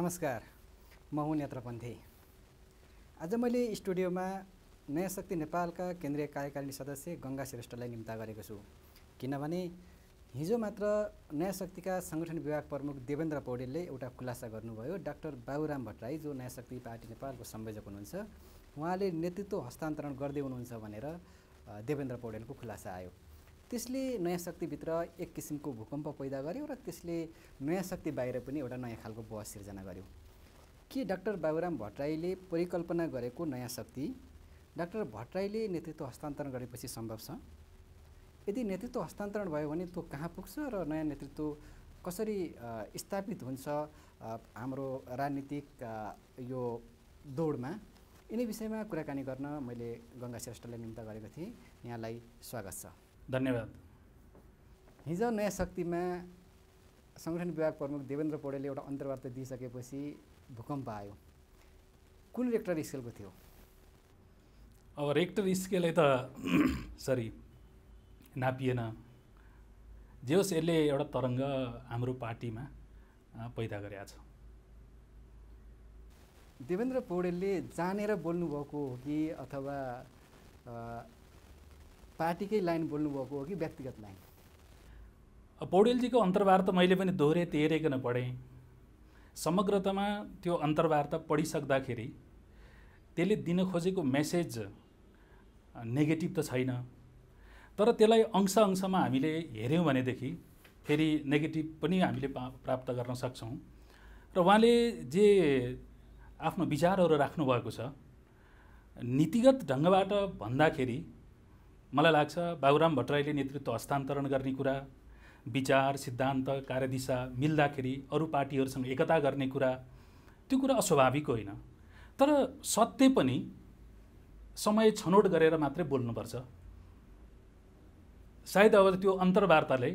नमस्कार म हुँ नेत्रपन्थी आज मैले स्टुडियोमा नयाँ शक्ति नेपालका केन्द्रीय कार्यकारिणी सदस्य गङ्गा श्रेष्ठलाई निम्ता गरेको छु किनभने हिजो मात्र नयाँ शक्तिका सङ्गठन विभाग प्रमुख देवेन्द्र पौडेलले एउटा खुलासा गर्नुभयो डाक्टर बाबुराम भट्टराई जो नयाँ शक्ति पार्टी नेपालको संयोजक हुनुहुन्छ उहाँले नेतृत्व हस्तान्तरण गर्दै हुनुहुन्छ भनेर देवेन्द्र पौडेलको खुलासा आयो त्यसले नयाँ शक्तिभित्र एक किसिमको भूकम्प पैदा गर्यो र त्यसले नयाँ शक्ति बाहिर पनि एउटा नयाँ खालको बहस सिर्जना गर्यो के डाक्टर बाबुराम भट्टराईले परिकल्पना गरेको नयाँ शक्ति डाक्टर भट्टराईले नेतृत्व हस्तान्तरण गरेपछि सम्भव छ यदि नेतृत्व हस्तान्तरण भयो भने त्यो कहाँ पुग्छ र नयाँ नेतृत्व कसरी स्थापित हुन्छ हाम्रो राजनीतिक यो दौडमा यिनै विषयमा कुराकानी गर्न मैले गङ्गा श्रेष्ठलाई निम्ता गरेको थिएँ यहाँलाई स्वागत छ धन्यवाद हिजो नयाँ शक्तिमा सङ्गठन विभाग प्रमुख देवेन्द्र पौडेलले एउटा अन्तर्वार्ता दिइसकेपछि भूकम्प आयो कुन रेक्टर स्केलको थियो अब रेक्टर स्केलै त सरी नापिएन जे होस् यसले एउटा तरङ्ग हाम्रो पार्टीमा पैदा गरेका छ देवेन्द्र पौडेलले जानेर बोल्नुभएको हो कि अथवा पार्टीकै लाइन बोल्नुभएको हो कि व्यक्तिगत लाइन पौडेलजीको अन्तर्वार्ता मैले पनि दोहोरे तेह्रिकन पढेँ समग्रतामा त्यो अन्तर्वार्ता पढिसक्दाखेरि त्यसले दिन खोजेको मेसेज नेगेटिभ त छैन तर त्यसलाई अंश अंशमा हामीले हेऱ्यौँ भनेदेखि फेरि नेगेटिभ पनि हामीले प्राप्त गर्न सक्छौँ र उहाँले जे आफ्नो विचारहरू राख्नुभएको छ नीतिगत ढङ्गबाट भन्दाखेरि मलाई लाग्छ बाबुराम भट्टराईले नेतृत्व हस्तान्तरण गर्ने कुरा विचार सिद्धान्त कार्यदिशा मिल्दाखेरि अरू पार्टीहरूसँग एकता गर्ने कुरा त्यो कुरा अस्वाभाविक होइन तर सत्य पनि समय छनौट गरेर मात्रै बोल्नुपर्छ सायद अब त्यो अन्तर्वार्ताले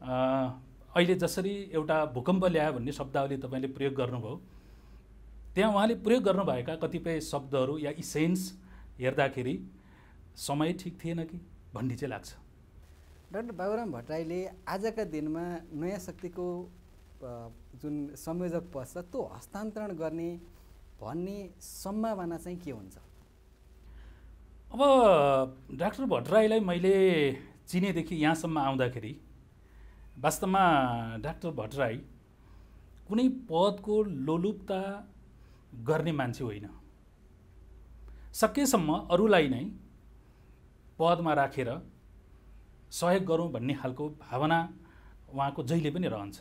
अहिले जसरी एउटा भूकम्प ल्यायो भन्ने शब्दावली तपाईँले प्रयोग गर्नुभयो त्यहाँ उहाँले प्रयोग गर्नुभएका कतिपय शब्दहरू या इसेन्स हेर्दाखेरि समय ठिक थिएन कि भन्ने चाहिँ लाग्छ डाक्टर बाबुराम भट्टराईले आजका दिनमा नयाँ शक्तिको जुन संयोजक पद त्यो हस्तान्तरण गर्ने भन्ने सम्भावना चाहिँ के हुन्छ अब डाक्टर भट्टराईलाई मैले चिनेदेखि यहाँसम्म आउँदाखेरि वास्तवमा डाक्टर भट्टराई कुनै पदको लोलुपता गर्ने मान्छे होइन सकेसम्म अरूलाई नै पदमा राखेर सहयोग गरौँ भन्ने खालको भावना उहाँको जहिले पनि रहन्छ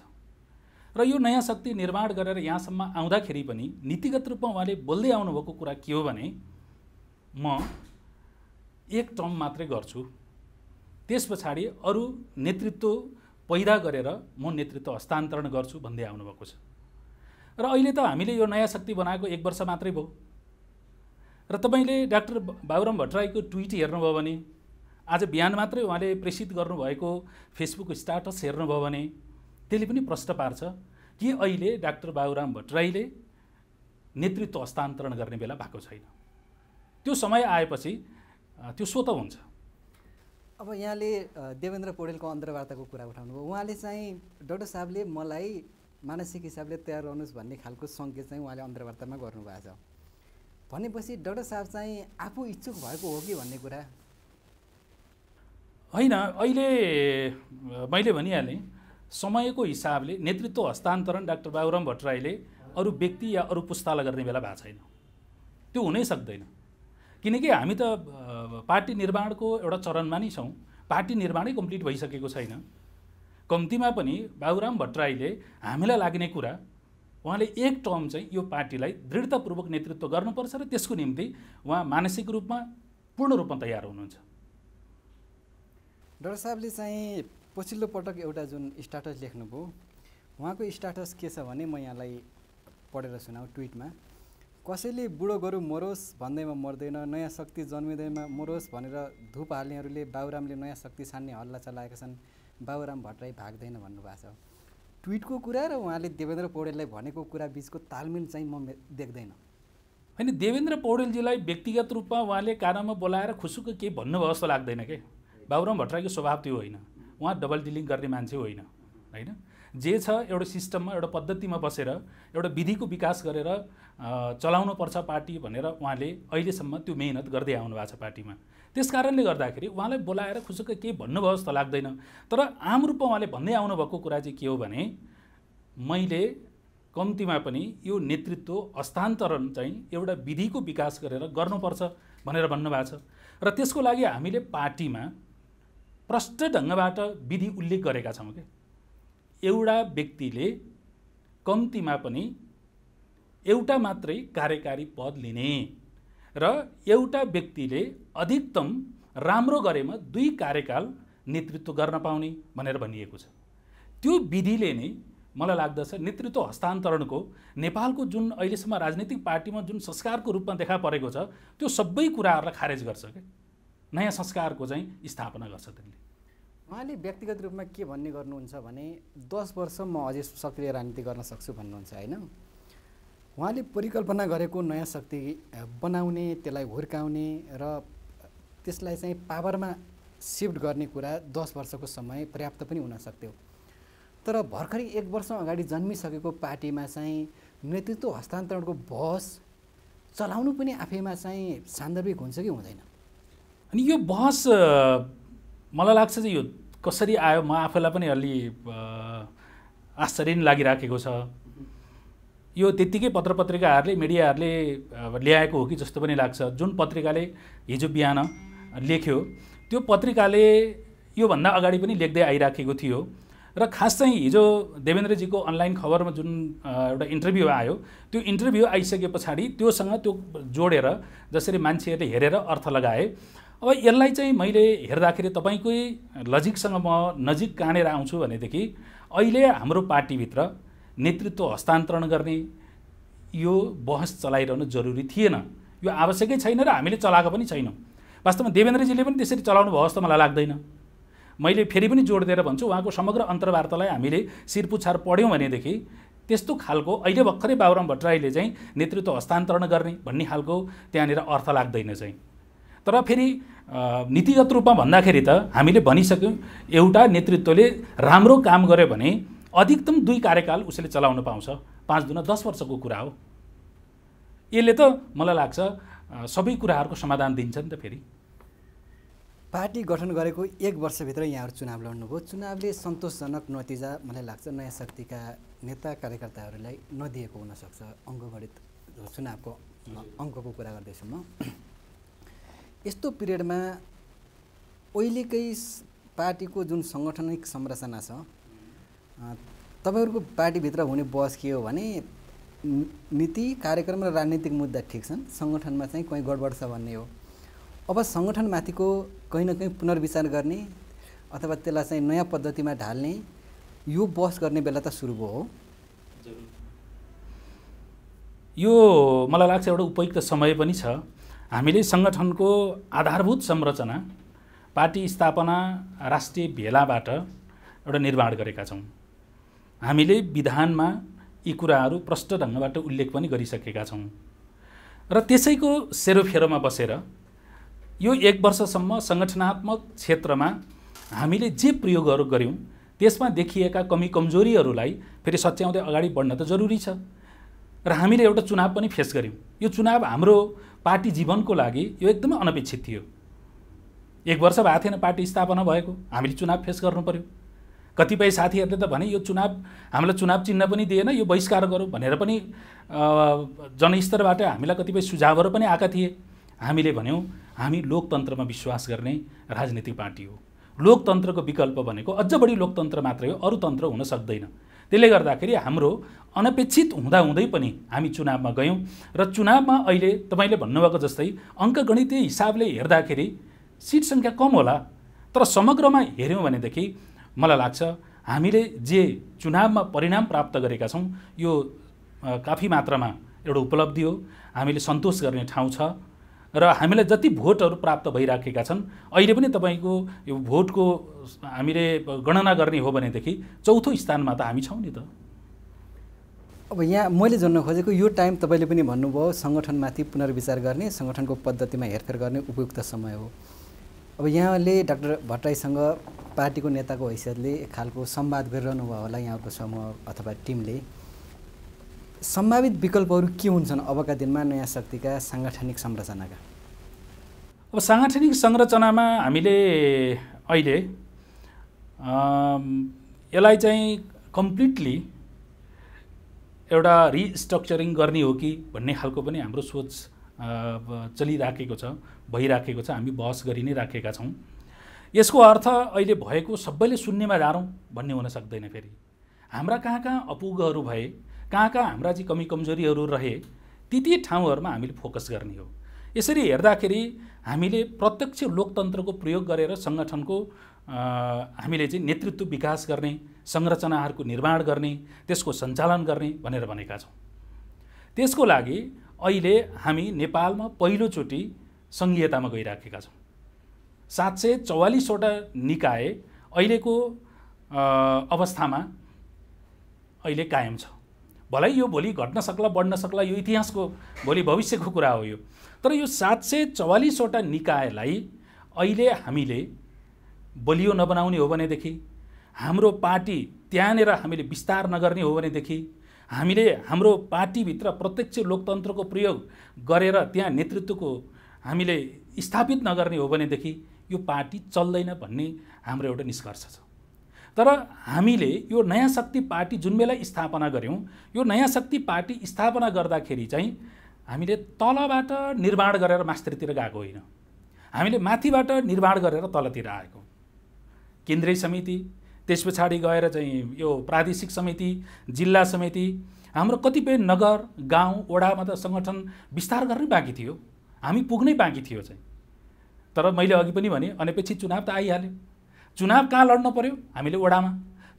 र यो नयाँ शक्ति निर्माण गरेर यहाँसम्म आउँदाखेरि पनि नीतिगत रूपमा उहाँले बोल्दै आउनुभएको कुरा के हो भने म एक टर्म मात्रै गर्छु त्यस पछाडि अरू नेतृत्व पैदा गरेर म नेतृत्व हस्तान्तरण गर्छु भन्दै आउनुभएको छ र अहिले त हामीले यो नयाँ शक्ति बनाएको एक वर्ष मात्रै भयो र तपाईँले डाक्टर बाबुराम भट्टराईको ट्विट हेर्नुभयो भने आज बिहान मात्रै उहाँले प्रेसित गर्नुभएको फेसबुक स्टाटस हेर्नुभयो भने त्यसले पनि प्रश्न पार्छ कि अहिले डाक्टर बाबुराम भट्टराईले नेतृत्व हस्तान्तरण गर्ने बेला भएको छैन त्यो समय आएपछि त्यो स्वत हुन्छ अब यहाँले देवेन्द्र पौडेलको अन्तर्वार्ताको कुरा उठाउनुभयो उहाँले चाहिँ डाक्टर साहबले मलाई मानसिक हिसाबले तयार रहनुहोस् भन्ने खालको सङ्केत चाहिँ उहाँले अन्तर्वार्तामा गर्नुभएको छ भनेपछि डाक्टर साहब चाहिँ आफू इच्छुक भएको हो कि भन्ने कुरा होइन अहिले मैले भनिहालेँ समयको हिसाबले नेतृत्व हस्तान्तरण डाक्टर बाबुराम भट्टराईले अरू व्यक्ति या अरू पुस्तालाई गर्ने बेला भएको छैन त्यो हुनै सक्दैन किनकि हामी त पार्टी निर्माणको एउटा चरणमा नै छौँ पार्टी निर्माणै कम्प्लिट भइसकेको छैन कम्तीमा पनि बाबुराम भट्टराईले हामीलाई लाग्ने कुरा उहाँले एक टर्म चाहिँ यो पार्टीलाई दृढतापूर्वक नेतृत्व गर्नुपर्छ र त्यसको निम्ति उहाँ मानसिक रूपमा पूर्ण रूपमा तयार हुनुहुन्छ डाक्टर साहबले चाहिँ पछिल्लो पटक एउटा जुन स्टाटस लेख्नुभयो उहाँको स्टाटस के छ भने म यहाँलाई पढेर सुनाउँ ट्विटमा कसैले बुढो गोरु मरोस् भन्दैमा मर्दैन नयाँ शक्ति जन्मिँदैमा मरोस् भनेर धुप हाल्नेहरूले बाबुरामले नयाँ शक्ति छान्ने हल्ला चलाएका छन् बाबुराम भट्टराई भाग्दैन भन्नुभएको छ ट्विटको कुरा र उहाँले देवेन्द्र पौडेललाई भनेको कुरा बिचको तालमेल चाहिँ म देख्दैन होइन देवेन्द्र पौडेलजीलाई व्यक्तिगत रूपमा उहाँले कानमा बोलाएर खुसुको केही भन्नुभयो जस्तो लाग्दैन के बाबुराम भट्टराईको स्वभाव त्यो होइन उहाँ डबल डिलिङ गर्ने मान्छे होइन होइन जे छ एउटा सिस्टममा एउटा पद्धतिमा बसेर एउटा विधिको विकास गरेर चलाउनु पर्छ पार्टी भनेर उहाँले अहिलेसम्म त्यो मेहनत गर्दै आउनु भएको छ पार्टीमा त्यस कारणले गर्दाखेरि उहाँलाई बोलाएर खुसुक्क केही भन्नुभयो जस्तो लाग्दैन तर आम रूपमा उहाँले भन्दै आउनुभएको कुरा चाहिँ के हो भने मैले कम्तीमा पनि यो नेतृत्व हस्तान्तरण चाहिँ एउटा विधिको विकास गरेर गर्नुपर्छ भनेर भन्नुभएको छ र त्यसको लागि हामीले पार्टीमा प्रष्ट ढङ्गबाट विधि उल्लेख गरेका छौँ क्या एउटा व्यक्तिले कम्तीमा पनि एउटा मात्रै कार्यकारी पद लिने र एउटा व्यक्तिले अधिकतम राम्रो गरेमा दुई कार्यकाल नेतृत्व गर्न पाउने भनेर भनिएको छ त्यो विधिले नै मलाई लाग्दछ नेतृत्व हस्तान्तरणको नेपालको जुन अहिलेसम्म राजनीतिक पार्टीमा जुन संस्कारको रूपमा देखा परेको छ त्यो सबै कुराहरूलाई खारेज गर्छ क्या नयाँ संस्कारको चाहिँ स्थापना गर्छ त्यसले उहाँले व्यक्तिगत रूपमा के भन्ने गर्नुहुन्छ भने दस वर्ष म अझै सक्रिय राजनीति गर्न सक्छु भन्नुहुन्छ होइन उहाँले परिकल्पना गरेको नयाँ शक्ति बनाउने त्यसलाई हुर्काउने र त्यसलाई चाहिँ पावरमा सिफ्ट गर्ने कुरा दस वर्षको समय पर्याप्त पनि हुन सक्थ्यो तर भर्खरै एक वर्ष अगाडि जन्मिसकेको पार्टीमा चाहिँ नेतृत्व हस्तान्तरणको बहस चलाउनु पनि आफैमा चाहिँ सान्दर्भिक हुन्छ कि हुँदैन अनि यो बहस मलाई लाग्छ चाहिँ यो कसरी आयो म आफैलाई पनि अलि आश्चर्य नै लागिराखेको छ यो त्यत्तिकै पत्र पत्रिकाहरूले मिडियाहरूले ल्याएको हो कि जस्तो पनि लाग्छ जुन पत्रिकाले हिजो बिहान लेख्यो त्यो पत्रिकाले योभन्दा अगाडि पनि लेख्दै आइराखेको थियो र खास चाहिँ हिजो देवेन्द्रजीको अनलाइन खबरमा जुन एउटा इन्टरभ्यू आयो त्यो इन्टरभ्यू आइसके पछाडि त्योसँग त्यो जोडेर जसरी मान्छेहरूले हेरेर अर्थ लगाए अब यसलाई चाहिँ मैले हेर्दाखेरि तपाईँकै लजिकसँग म नजिक कहाँनिर आउँछु भनेदेखि अहिले हाम्रो पार्टीभित्र नेतृत्व हस्तान्तरण गर्ने यो बहस चलाइरहनु जरुरी थिएन यो आवश्यकै छैन र हामीले चलाएको पनि छैनौँ वास्तवमा देवेन्द्रजीले पनि त्यसरी चलाउनु भयो जस्तो मलाई लाग्दैन मैले फेरि पनि जोड दिएर भन्छु उहाँको समग्र अन्तर्वार्तालाई हामीले शिरपुछार पढ्यौँ भनेदेखि त्यस्तो खालको अहिले भर्खरै बाबुराम भट्टराईले चाहिँ नेतृत्व हस्तान्तरण गर्ने भन्ने खालको त्यहाँनिर अर्थ लाग्दैन चाहिँ तर फेरि नीतिगत रूपमा भन्दाखेरि त हामीले भनिसक्यौँ एउटा नेतृत्वले राम्रो काम गर्यो भने अधिकतम दुई कार्यकाल उसले चलाउन पाउँछ पाँच दुना दस वर्षको कुरा हो यसले त मलाई लाग्छ सबै कुराहरूको समाधान दिन्छ नि त फेरि पार्टी गठन गरेको एक वर्षभित्र यहाँहरू चुनाव लड्नुभयो चुनावले सन्तोषजनक नतिजा मलाई लाग्छ नयाँ शक्तिका नेता कार्यकर्ताहरूलाई नदिएको हुनसक्छ अङ्कगणित चुनावको अङ्कको कुरा गर्दैछु म यस्तो पिरियडमा अहिलेकै पार्टीको जुन साङ्गठनिक संरचना छ तपाईँहरूको पार्टीभित्र हुने बस के हो भने नीति कार्यक्रम र राजनीतिक मुद्दा ठिक छन् सङ्गठनमा चाहिँ कहीँ गडबड छ भन्ने हो अब सङ्गठनमाथिको कहीँ न कहीँ पुनर्विचार गर्ने अथवा त्यसलाई चाहिँ नयाँ पद्धतिमा ढाल्ने यो बस गर्ने बेला त सुरु भयो हो यो मलाई लाग्छ एउटा उपयुक्त समय पनि छ हामीले सङ्गठनको आधारभूत संरचना पार्टी स्थापना राष्ट्रिय भेलाबाट एउटा निर्माण गरेका छौँ हामीले विधानमा यी कुराहरू प्रष्ट ढङ्गबाट उल्लेख पनि गरिसकेका छौँ र त्यसैको सेरोफेरोमा बसेर यो एक वर्षसम्म सङ्गठनात्मक क्षेत्रमा हामीले जे प्रयोगहरू गऱ्यौँ त्यसमा देखिएका कमी कमजोरीहरूलाई फेरि सच्याउँदै अगाडि बढ्न त जरुरी छ र हामीले एउटा चुनाव पनि फेस गऱ्यौँ यो चुनाव हाम्रो पार्टी जीवनको लागि यो एकदमै अनपेक्षित थियो एक वर्ष भएको थिएन पार्टी स्थापना भएको हामीले चुनाव फेस गर्नु पऱ्यो कतिपय साथीहरूले त भने यो चुनाव हामीलाई चुनाव चिन्ह पनि दिएन यो बहिष्कार गरौँ भनेर पनि जनस्तरबाट हामीलाई कतिपय सुझावहरू पनि आएका थिए हामीले भन्यौँ हामी लोकतन्त्रमा विश्वास गर्ने राजनीतिक पार्टी हो लोकतन्त्रको विकल्प भनेको अझ बढी लोकतन्त्र मात्रै हो अरू तन्त्र हुन सक्दैन त्यसले गर्दाखेरि हाम्रो अनपेक्षित हुँदाहुँदै पनि हामी चुनावमा गयौँ र चुनावमा अहिले तपाईँले भन्नुभएको जस्तै अङ्कगणितीय हिसाबले हेर्दाखेरि सिट सङ्ख्या कम होला तर समग्रमा हेऱ्यौँ भनेदेखि मलाई लाग्छ हामीले जे चुनावमा परिणाम प्राप्त गरेका छौँ यो काफी मात्रामा एउटा उपलब्धि हो हामीले सन्तोष गर्ने ठाउँ छ र हामीलाई जति भोटहरू प्राप्त भइराखेका छन् अहिले पनि तपाईँको यो भोटको हामीले गणना गर्ने हो भनेदेखि चौथो स्थानमा त हामी छौँ नि त अब यहाँ मैले जान्न खोजेको यो टाइम तपाईँले पनि भन्नुभयो सङ्गठनमाथि पुनर्विचार गर्ने सङ्गठनको पद्धतिमा हेरफेर गर्ने उपयुक्त समय हो अब यहाँले डाक्टर भट्टराईसँग पार्टीको नेताको हैसियतले एक खालको संवाद गरिरहनु भयो होला यहाँको समूह अथवा टिमले सम्भावित विकल्पहरू के हुन्छन् अबका दिनमा नयाँ शक्तिका साङ्गठनिक संरचनाका अब साङ्गठनिक संरचनामा हामीले अहिले यसलाई चाहिँ कम्प्लिटली एउटा रिस्ट्रक्चरिङ गर्ने हो कि भन्ने खालको पनि हाम्रो सोच चलिराखेको छ भइराखेको छ हामी बहस गरि नै राखेका छौँ यसको अर्थ अहिले भएको सबैले सुन्नेमा जाडौँ भन्ने हुन सक्दैन फेरि हाम्रा कहाँ कहाँ अपुगहरू भए कहाँ कहाँ हाम्रा चाहिँ कमी कमजोरीहरू रहे ती ती ठाउँहरूमा हामीले फोकस गर्ने हो यसरी हेर्दाखेरि हामीले प्रत्यक्ष लोकतन्त्रको प्रयोग गरेर सङ्गठनको हामीले चाहिँ नेतृत्व विकास गर्ने संरचनाहरूको निर्माण गर्ने त्यसको सञ्चालन गर्ने भनेर भनेका छौँ त्यसको लागि अहिले हामी नेपालमा पहिलोचोटि सङ्घीयतामा गइराखेका छौँ सात सय चौवालिसवटा निकाय अहिलेको अवस्थामा अहिले कायम छ भलै यो भोलि घट्न सक्ला बढ्न सक्ला यो इतिहासको भोलि भविष्यको कुरा हो यो तर यो सात सय चौवालिसवटा निकायलाई अहिले हामीले बलियो नबनाउने हो भनेदेखि हाम्रो पार्टी त्यहाँनिर हामीले विस्तार नगर्ने हो भनेदेखि हामीले हाम्रो पार्टीभित्र प्रत्यक्ष लोकतन्त्रको प्रयोग गरेर त्यहाँ नेतृत्वको हामीले स्थापित नगर्ने हो भनेदेखि यो पार्टी चल्दैन भन्ने हाम्रो एउटा निष्कर्ष छ तर हामीले यो नयाँ शक्ति पार्टी जुन बेला स्थापना गऱ्यौँ यो नयाँ शक्ति पार्टी स्थापना गर्दाखेरि चाहिँ हामीले तलबाट निर्माण गरेर मास्टरतिर गएको होइन हामीले माथिबाट निर्माण गरेर तलतिर आएको केन्द्रीय समिति त्यस पछाडि गएर चाहिँ यो प्रादेशिक समिति जिल्ला समिति हाम्रो कतिपय नगर गाउँ वडामा त सङ्गठन विस्तार गर्नै बाँकी थियो हामी पुग्नै बाँकी थियो चाहिँ तर मैले अघि पनि भने अनपेक्षित चुनाव त आइहाल्यो चुनाव कहाँ लड्नु पऱ्यो हामीले वडामा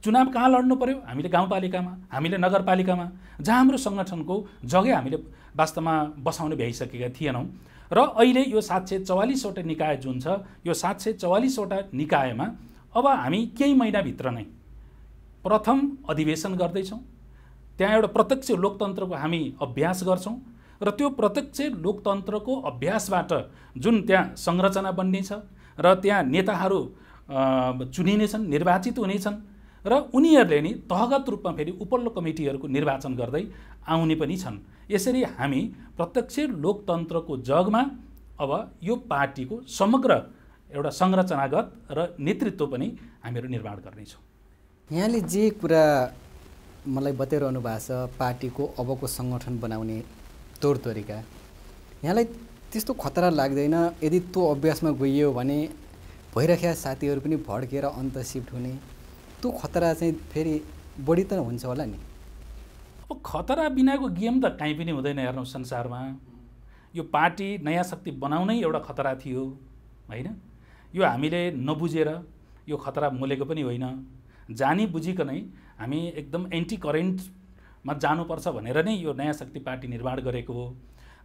चुनाव कहाँ लड्नु पऱ्यो हामीले गाउँपालिकामा हामीले नगरपालिकामा जहाँ हाम्रो सङ्गठनको जगै हामीले वास्तवमा बसाउन भ्याइसकेका थिएनौँ र अहिले यो सात सय चौवालिसवटा निकाय जुन छ यो सात सय चौवालिसवटा निकायमा अब हामी केही महिनाभित्र नै प्रथम अधिवेशन गर्दैछौँ त्यहाँ एउटा प्रत्यक्ष लोकतन्त्रको हामी अभ्यास गर्छौँ र त्यो प्रत्यक्ष लोकतन्त्रको अभ्यासबाट जुन त्यहाँ संरचना बन्नेछ र त्यहाँ नेताहरू चुनिनेछन् निर्वाचित हुनेछन् र उनीहरूले नै तहगत रूपमा फेरि उपल्लो कमिटीहरूको निर्वाचन गर्दै आउने पनि छन् यसरी हामी प्रत्यक्ष लोकतन्त्रको जगमा अब यो पार्टीको समग्र एउटा संरचनागत र नेतृत्व पनि हामीहरू निर्माण गर्नेछौँ यहाँले जे कुरा मलाई बताइरहनु भएको छ पार्टीको अबको सङ्गठन बनाउने तौर तरिका यहाँलाई त्यस्तो खतरा लाग्दैन यदि त्यो अभ्यासमा गइयो भने भइराखेका साथीहरू पनि भड्केर अन्त सिफ्ट हुने त्यो खतरा चाहिँ फेरि बढी त हुन्छ होला नि अब खतरा बिनाको गेम त काहीँ पनि हुँदैन हेर्नु संसारमा यो पार्टी नयाँ शक्ति बनाउनै एउटा खतरा थियो होइन यो हामीले नबुझेर यो खतरा मोलेको पनि होइन जानी बुझिकनै हामी एकदम एन्टी करेन्टमा जानुपर्छ भनेर नै यो नयाँ शक्ति पार्टी निर्माण गरेको हो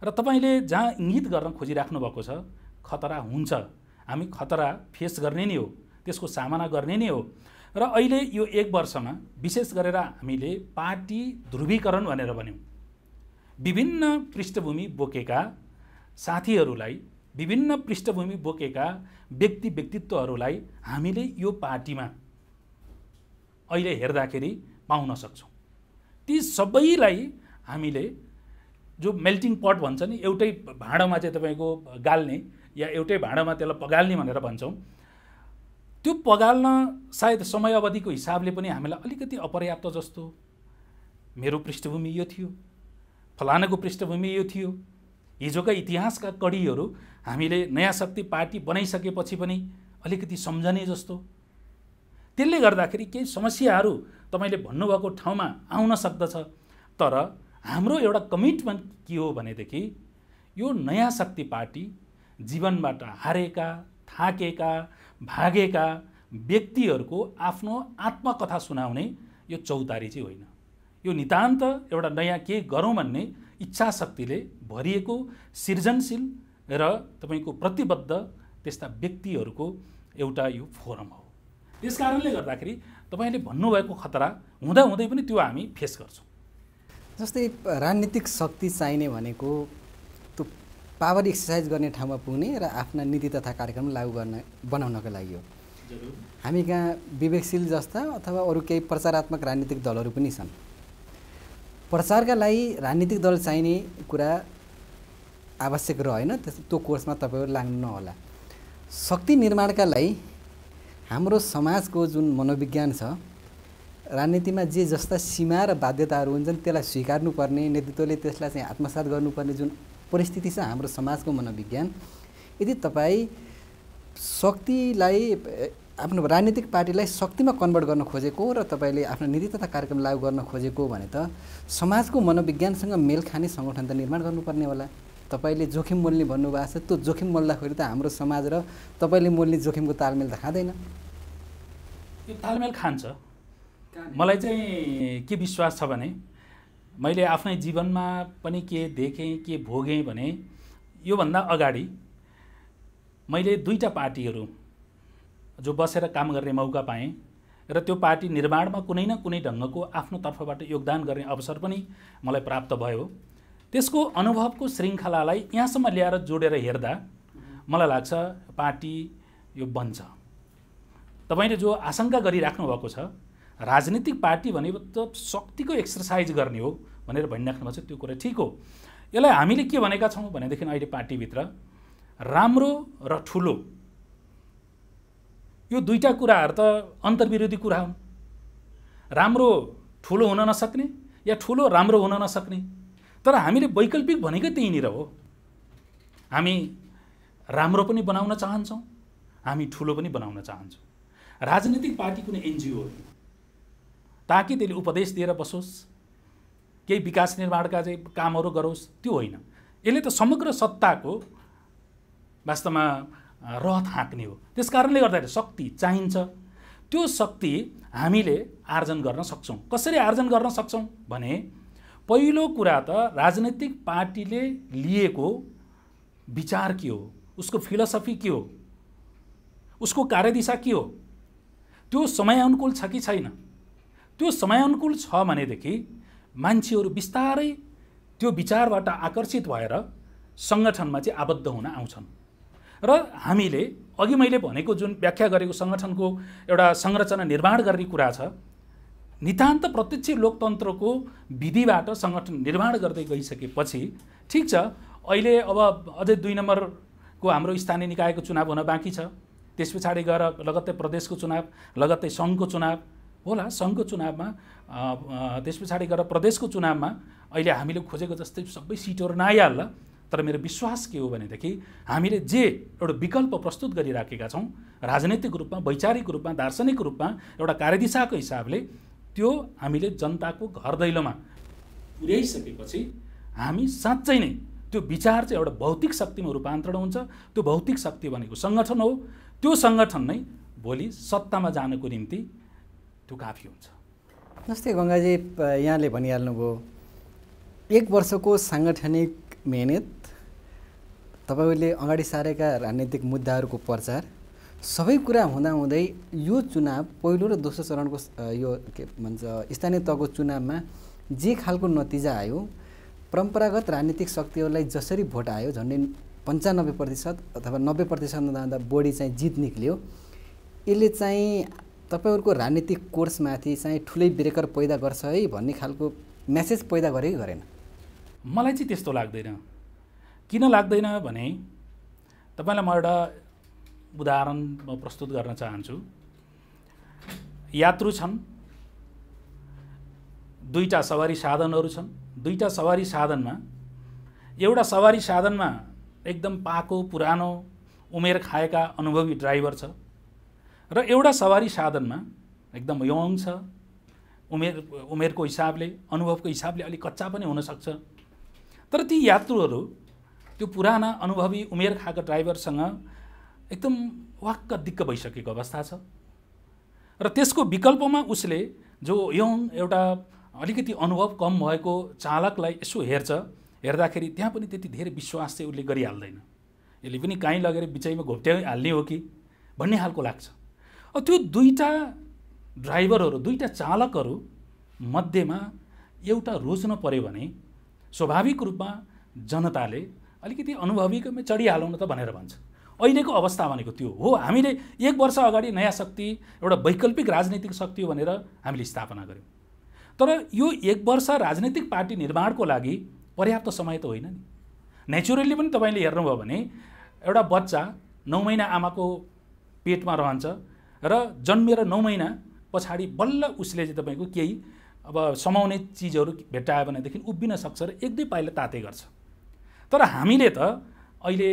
र तपाईँले जहाँ इङ्गित गर्न खोजिराख्नु भएको छ खतरा हुन्छ हामी खतरा फेस गर्ने नै हो त्यसको सामना गर्ने नै हो र अहिले यो एक वर्षमा विशेष गरेर हामीले पार्टी ध्रुवीकरण भनेर भन्यौँ विभिन्न पृष्ठभूमि बोकेका साथीहरूलाई विभिन्न पृष्ठभूमि बोकेका व्यक्ति व्यक्तित्वहरूलाई हामीले यो पार्टीमा अहिले हेर्दाखेरि पाउन सक्छौँ ती सबैलाई हामीले जो मेल्टिङ पट भन्छ नि एउटै भाँडोमा चाहिँ तपाईँको गाल्ने या एउटै भाँडोमा त्यसलाई पगाल्ने भनेर भन्छौँ त्यो पगाल्न सायद समय अवधिको हिसाबले पनि हामीलाई अलिकति अपर्याप्त जस्तो मेरो पृष्ठभूमि यो थियो फलानाको पृष्ठभूमि यो थियो हिजोका इतिहासका कडीहरू हामीले नयाँ शक्ति पार्टी बनाइसकेपछि पनि अलिकति सम्झने जस्तो त्यसले गर्दाखेरि केही समस्याहरू तपाईँले भन्नुभएको ठाउँमा आउन सक्दछ तर हाम्रो एउटा कमिटमेन्ट के हो भनेदेखि यो नयाँ शक्ति पार्टी जीवनबाट हारेका थाकेका भागेका व्यक्तिहरूको आफ्नो आत्मकथा सुनाउने यो चौतारी चाहिँ होइन यो नितान्त एउटा नयाँ के गरौँ भन्ने इच्छा शक्तिले भरिएको सृजनशील र तपाईँको प्रतिबद्ध त्यस्ता व्यक्तिहरूको एउटा यो फोरम हो त्यस कारणले गर्दाखेरि तपाईँले भन्नुभएको खतरा हुँदाहुँदै पनि त्यो हामी फेस गर्छौँ जस्तै राजनीतिक शक्ति चाहिने भनेको त्यो पावर एक्सर्साइज गर्ने ठाउँमा पुग्ने र आफ्ना नीति तथा कार्यक्रम लागू गर्न बनाउनको लागि हो हामी कहाँ विवेकशील जस्ता अथवा अरू केही प्रचारात्मक राजनीतिक दलहरू पनि छन् प्रचारका लागि राजनीतिक दल चाहिने कुरा आवश्यक रहेन त्यस त्यो कोर्समा तपाईँहरू लाग्नु नहोला शक्ति निर्माणका लागि हाम्रो समाजको जुन मनोविज्ञान छ राजनीतिमा जे जस्ता सीमा र बाध्यताहरू हुन्छन् त्यसलाई स्वीकार्नुपर्ने नेतृत्वले त्यसलाई चाहिँ आत्मसात गर्नुपर्ने जुन परिस्थिति छ हाम्रो समाजको मनोविज्ञान यदि तपाईँ शक्तिलाई आफ्नो राजनीतिक पार्टीलाई शक्तिमा कन्भर्ट गर्न खोजेको र तपाईँले आफ्नो नीति तथा कार्यक्रम लागू गर्न खोजेको भने त समाजको मनोविज्ञानसँग मेल खाने सङ्गठन त निर्माण गर्नुपर्ने होला तपाईँले जोखिम मोल्ने भन्नुभएको छ त्यो जोखिम मोल्दाखेरि त हाम्रो समाज र तपाईँले मोल्ने जोखिमको तालमेल त खाँदैन यो तालमेल खान्छ मलाई चाहिँ के विश्वास छ भने मैले आफ्नै जीवनमा पनि के देखेँ के भोगेँ भने योभन्दा अगाडि मैले दुईवटा पार्टीहरू जो बसेर काम गर्ने मौका पाएँ र त्यो पार्टी निर्माणमा कुनै न कुनै ढङ्गको आफ्नो तर्फबाट योगदान गर्ने अवसर पनि मलाई प्राप्त भयो त्यसको अनुभवको श्रृङ्खलालाई यहाँसम्म ल्याएर जोडेर हेर्दा मलाई लाग्छ पार्टी यो बन्छ तपाईँले जो आशङ्का गरिराख्नु भएको छ राजनीतिक पार्टी भनेको त शक्तिको एक्सर्साइज गर्ने हो भनेर भनिराख्नु भएको छ त्यो कुरा ठिक हो यसलाई हामीले के भनेका छौँ भनेदेखि अहिले पार्टीभित्र राम्रो र ठुलो यो दुईवटा कुराहरू त अन्तर्विरोधी कुरा हुन् राम्रो ठुलो हुन नसक्ने या ठुलो राम्रो हुन नसक्ने तर हामीले वैकल्पिक भनेकै त्यहीँनिर हो हामी राम्रो पनि बनाउन चाहन्छौँ हामी ठुलो पनि बनाउन चाहन्छौँ राजनीतिक पार्टी कुनै एनजिओ हो ताकि त्यसले उपदेश दिएर बसोस् केही विकास निर्माणका चाहिँ कामहरू गरोस् त्यो होइन यसले त समग्र सत्ताको वास्तवमा रहत हाँक्ने हो त्यस कारणले गर्दाखेरि शक्ति चाहिन्छ त्यो शक्ति हामीले आर्जन गर्न सक्छौँ कसरी आर्जन गर्न सक्छौँ भने पहिलो कुरा त राजनैतिक पार्टीले लिएको विचार के हो उसको फिलोसफी के हो उसको कार्यदिशा के हो त्यो समयअनुकूल छ कि छैन त्यो समयअनुकूल छ भनेदेखि मान्छेहरू बिस्तारै त्यो विचारबाट आकर्षित भएर सङ्गठनमा चाहिँ आबद्ध हुन आउँछन् र हामीले अघि मैले भनेको जुन व्याख्या गरेको सङ्गठनको एउटा संरचना निर्माण गर्ने कुरा छ नितान्त प्रत्यक्ष लोकतन्त्रको विधिबाट सङ्गठन निर्माण गर्दै गइसकेपछि ठिक छ अहिले अब अझै दुई नम्बरको हाम्रो स्थानीय निकायको चुनाव हुन बाँकी छ त्यस पछाडि गएर लगत्तै प्रदेशको चुनाव लगत्तै सङ्घको चुनाव होला सङ्घको चुनावमा त्यस पछाडि गएर प्रदेशको चुनावमा अहिले हामीले खोजेको जस्तै सबै सिटहरू नआइहाल्ला तर मेरो विश्वास के हो भनेदेखि हामीले जे एउटा विकल्प प्रस्तुत गरिराखेका छौँ राजनैतिक रूपमा वैचारिक रूपमा दार्शनिक रूपमा एउटा कार्यदिशाको हिसाबले त्यो हामीले जनताको घर दैलोमा पुर्याइसकेपछि हामी साँच्चै नै त्यो विचार चाहिँ एउटा भौतिक शक्तिमा रूपान्तरण हुन्छ त्यो भौतिक शक्ति भनेको सङ्गठन हो त्यो सङ्गठन नै भोलि सत्तामा जानको निम्ति त्यो काफी हुन्छ जस्तै गङ्गाजी यहाँले भनिहाल्नुभयो एक वर्षको साङ्गठनिक मेहनत तपाईँले अगाडि सारेका राजनीतिक मुद्दाहरूको प्रचार सबै कुरा हुँदाहुँदै यो चुनाव पहिलो र दोस्रो चरणको यो के भन्छ स्थानीय तहको चुनावमा जे खालको नतिजा आयो परम्परागत राजनीतिक शक्तिहरूलाई जसरी भोट आयो झन्डै पन्चानब्बे प्रतिशत अथवा नब्बे प्रतिशतभन्दा बढी चाहिँ जित निक्ल्यो यसले चाहिँ तपाईँहरूको राजनीतिक कोर्समाथि चाहिँ ठुलै ब्रेकर पैदा गर्छ है भन्ने खालको म्यासेज पैदा गरे गरेन मलाई चाहिँ त्यस्तो लाग्दैन किन लाग्दैन भने तपाईँलाई म एउटा उदाहरण म प्रस्तुत गर्न चाहन्छु यात्रु छन् दुईवटा सवारी साधनहरू छन् दुईवटा सवारी साधनमा एउटा सवारी साधनमा एकदम पाको पुरानो उमेर खाएका अनुभवी ड्राइभर छ र एउटा सवारी साधनमा एकदम यङ छ उमेर उमेरको हिसाबले अनुभवको हिसाबले अलिक कच्चा पनि हुनसक्छ तर ती यात्रुहरू त्यो पुराना अनुभवी उमेर खाएको ड्राइभरसँग एकदम वाक्क दिक्क भइसकेको अवस्था छ र त्यसको विकल्पमा उसले जो यौँ एउटा अलिकति अनुभव कम भएको चालकलाई यसो हेर्छ हेर्दाखेरि त्यहाँ पनि त्यति धेरै विश्वास चाहिँ उसले गरिहाल्दैन यसले पनि काहीँ लगेर बिचैमा घोप्ट्याइहाल्ने हो कि भन्ने खालको लाग्छ अब त्यो दुईवटा ड्राइभरहरू दुईवटा चालकहरू मध्येमा एउटा रोज्न पऱ्यो भने स्वाभाविक रूपमा जनताले अलिकति अनुभवीकोमै चढिहालौँ न त भनेर भन्छ अहिलेको अवस्था भनेको त्यो हो हामीले एक वर्ष अगाडि नयाँ शक्ति एउटा वैकल्पिक राजनीतिक शक्ति हो भनेर हामीले स्थापना गऱ्यौँ तर यो एक वर्ष राजनीतिक पार्टी निर्माणको लागि पर्याप्त समय त होइन नि नेचुरली पनि तपाईँले हेर्नुभयो भने एउटा बच्चा नौ महिना आमाको पेटमा रहन्छ र जन्मेर नौ महिना पछाडि बल्ल उसले चाहिँ तपाईँको केही अब समाउने चिजहरू भेट्टायो भनेदेखि उभिन सक्छ र एक दुई पाइला ताते गर्छ तर हामीले त अहिले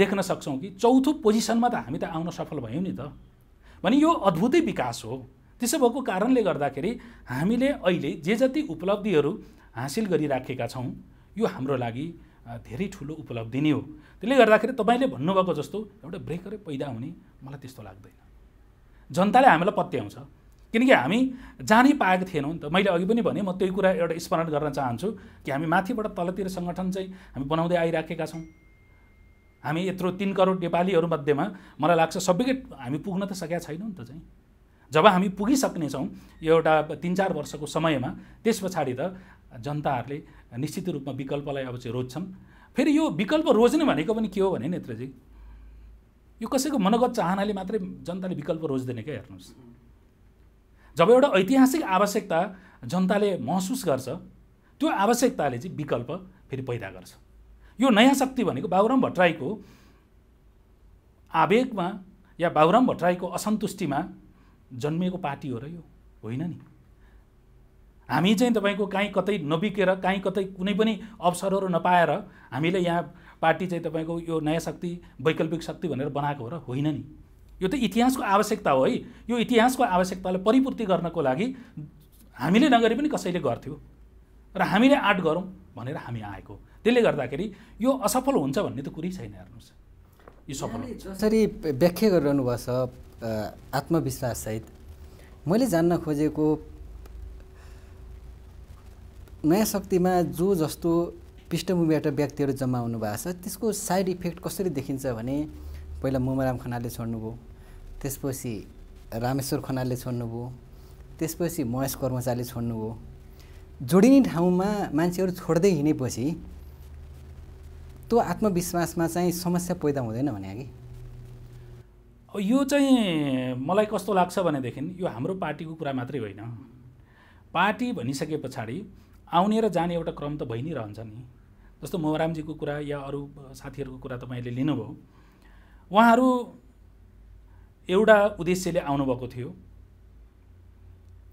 देख्न सक्छौँ कि चौथो पोजिसनमा त हामी त आउन सफल भयौँ नि त भने यो अद्भुतै विकास हो त्यसो भएको कारणले गर्दाखेरि हामीले अहिले जे जति उपलब्धिहरू हासिल गरिराखेका छौँ यो हाम्रो लागि धेरै ठुलो उपलब्धि नै हो त्यसले गर्दाखेरि तपाईँले भन्नुभएको जस्तो एउटा ब्रेकरै पैदा हुने मलाई त्यस्तो लाग्दैन जनताले हामीलाई पत्याउँछ किनकि हामी जानै पाएको थिएनौँ नि त मैले अघि पनि भने म त्यही कुरा एउटा स्मरण गर्न चाहन्छु कि हामी माथिबाट तलतिर सङ्गठन चाहिँ हामी बनाउँदै आइराखेका छौँ हामी यत्रो तिन करोड नेपालीहरूमध्येमा मलाई लाग्छ सबैकै हामी पुग्न त सकेका छैनौँ नि त चाहिँ जब हामी पुगिसक्नेछौँ यो एउटा तिन चार वर्षको समयमा त्यस पछाडि त जनताहरूले निश्चित रूपमा विकल्पलाई अब चाहिँ रोज्छन् फेरि यो विकल्प रोज्ने भनेको पनि के हो भने नेत्रजी यो कसैको मनगत चाहनाले मात्रै जनताले विकल्प रोज्दैन क्या हेर्नुहोस् जब एउटा ऐतिहासिक आवश्यकता जनताले महसुस गर्छ त्यो आवश्यकताले चाहिँ विकल्प फेरि पैदा गर्छ यो नयाँ शक्ति भनेको बाबुराम भट्टराईको आवेगमा या बाबुराम भट्टराईको असन्तुष्टिमा जन्मिएको पार्टी हो र यो होइन नि हामी चाहिँ तपाईँको काहीँ कतै नबिकेर काहीँ कतै कुनै पनि अवसरहरू नपाएर हामीले यहाँ पार्टी चाहिँ तपाईँको यो नयाँ शक्ति वैकल्पिक शक्ति भनेर बनाएको हो र होइन नि यो त इतिहासको आवश्यकता हो है यो इतिहासको आवश्यकतालाई परिपूर्ति गर्नको लागि हामीले नगरे पनि कसैले गर्थ्यो र हामीले आँट गरौँ भनेर हामी आएको त्यसले गर्दाखेरि यो असफल हुन्छ भन्ने त कुरै छैन हेर्नुहोस् यो सफल जसरी व्याख्या गरिरहनु भएको छ आत्मविश्वाससहित मैले जान्न खोजेको नयाँ शक्तिमा जो जस्तो पृष्ठभूमिबाट व्यक्तिहरू जम्मा हुनुभएको छ त्यसको साइड इफेक्ट कसरी देखिन्छ भने पहिला मोमाराम खनालले छोड्नुभयो त्यसपछि रामेश्वर खनालले छोड्नुभयो त्यसपछि महेश कर्मचारीले छोड्नुभयो जोडिने ठाउँमा मान्छेहरू छोड्दै हिँडेपछि त्यो आत्मविश्वासमा चाहिँ समस्या पैदा हुँदैन भने कि यो चाहिँ मलाई कस्तो लाग्छ भनेदेखि यो हाम्रो पार्टीको कुरा मात्रै होइन पार्टी भनिसके पछाडि आउने र जाने एउटा क्रम त भइ नै रहन्छ नि जस्तो मोहरामजीको कुरा या अरू साथीहरूको कुरा तपाईँले लिनुभयो उहाँहरू एउटा उद्देश्यले आउनुभएको थियो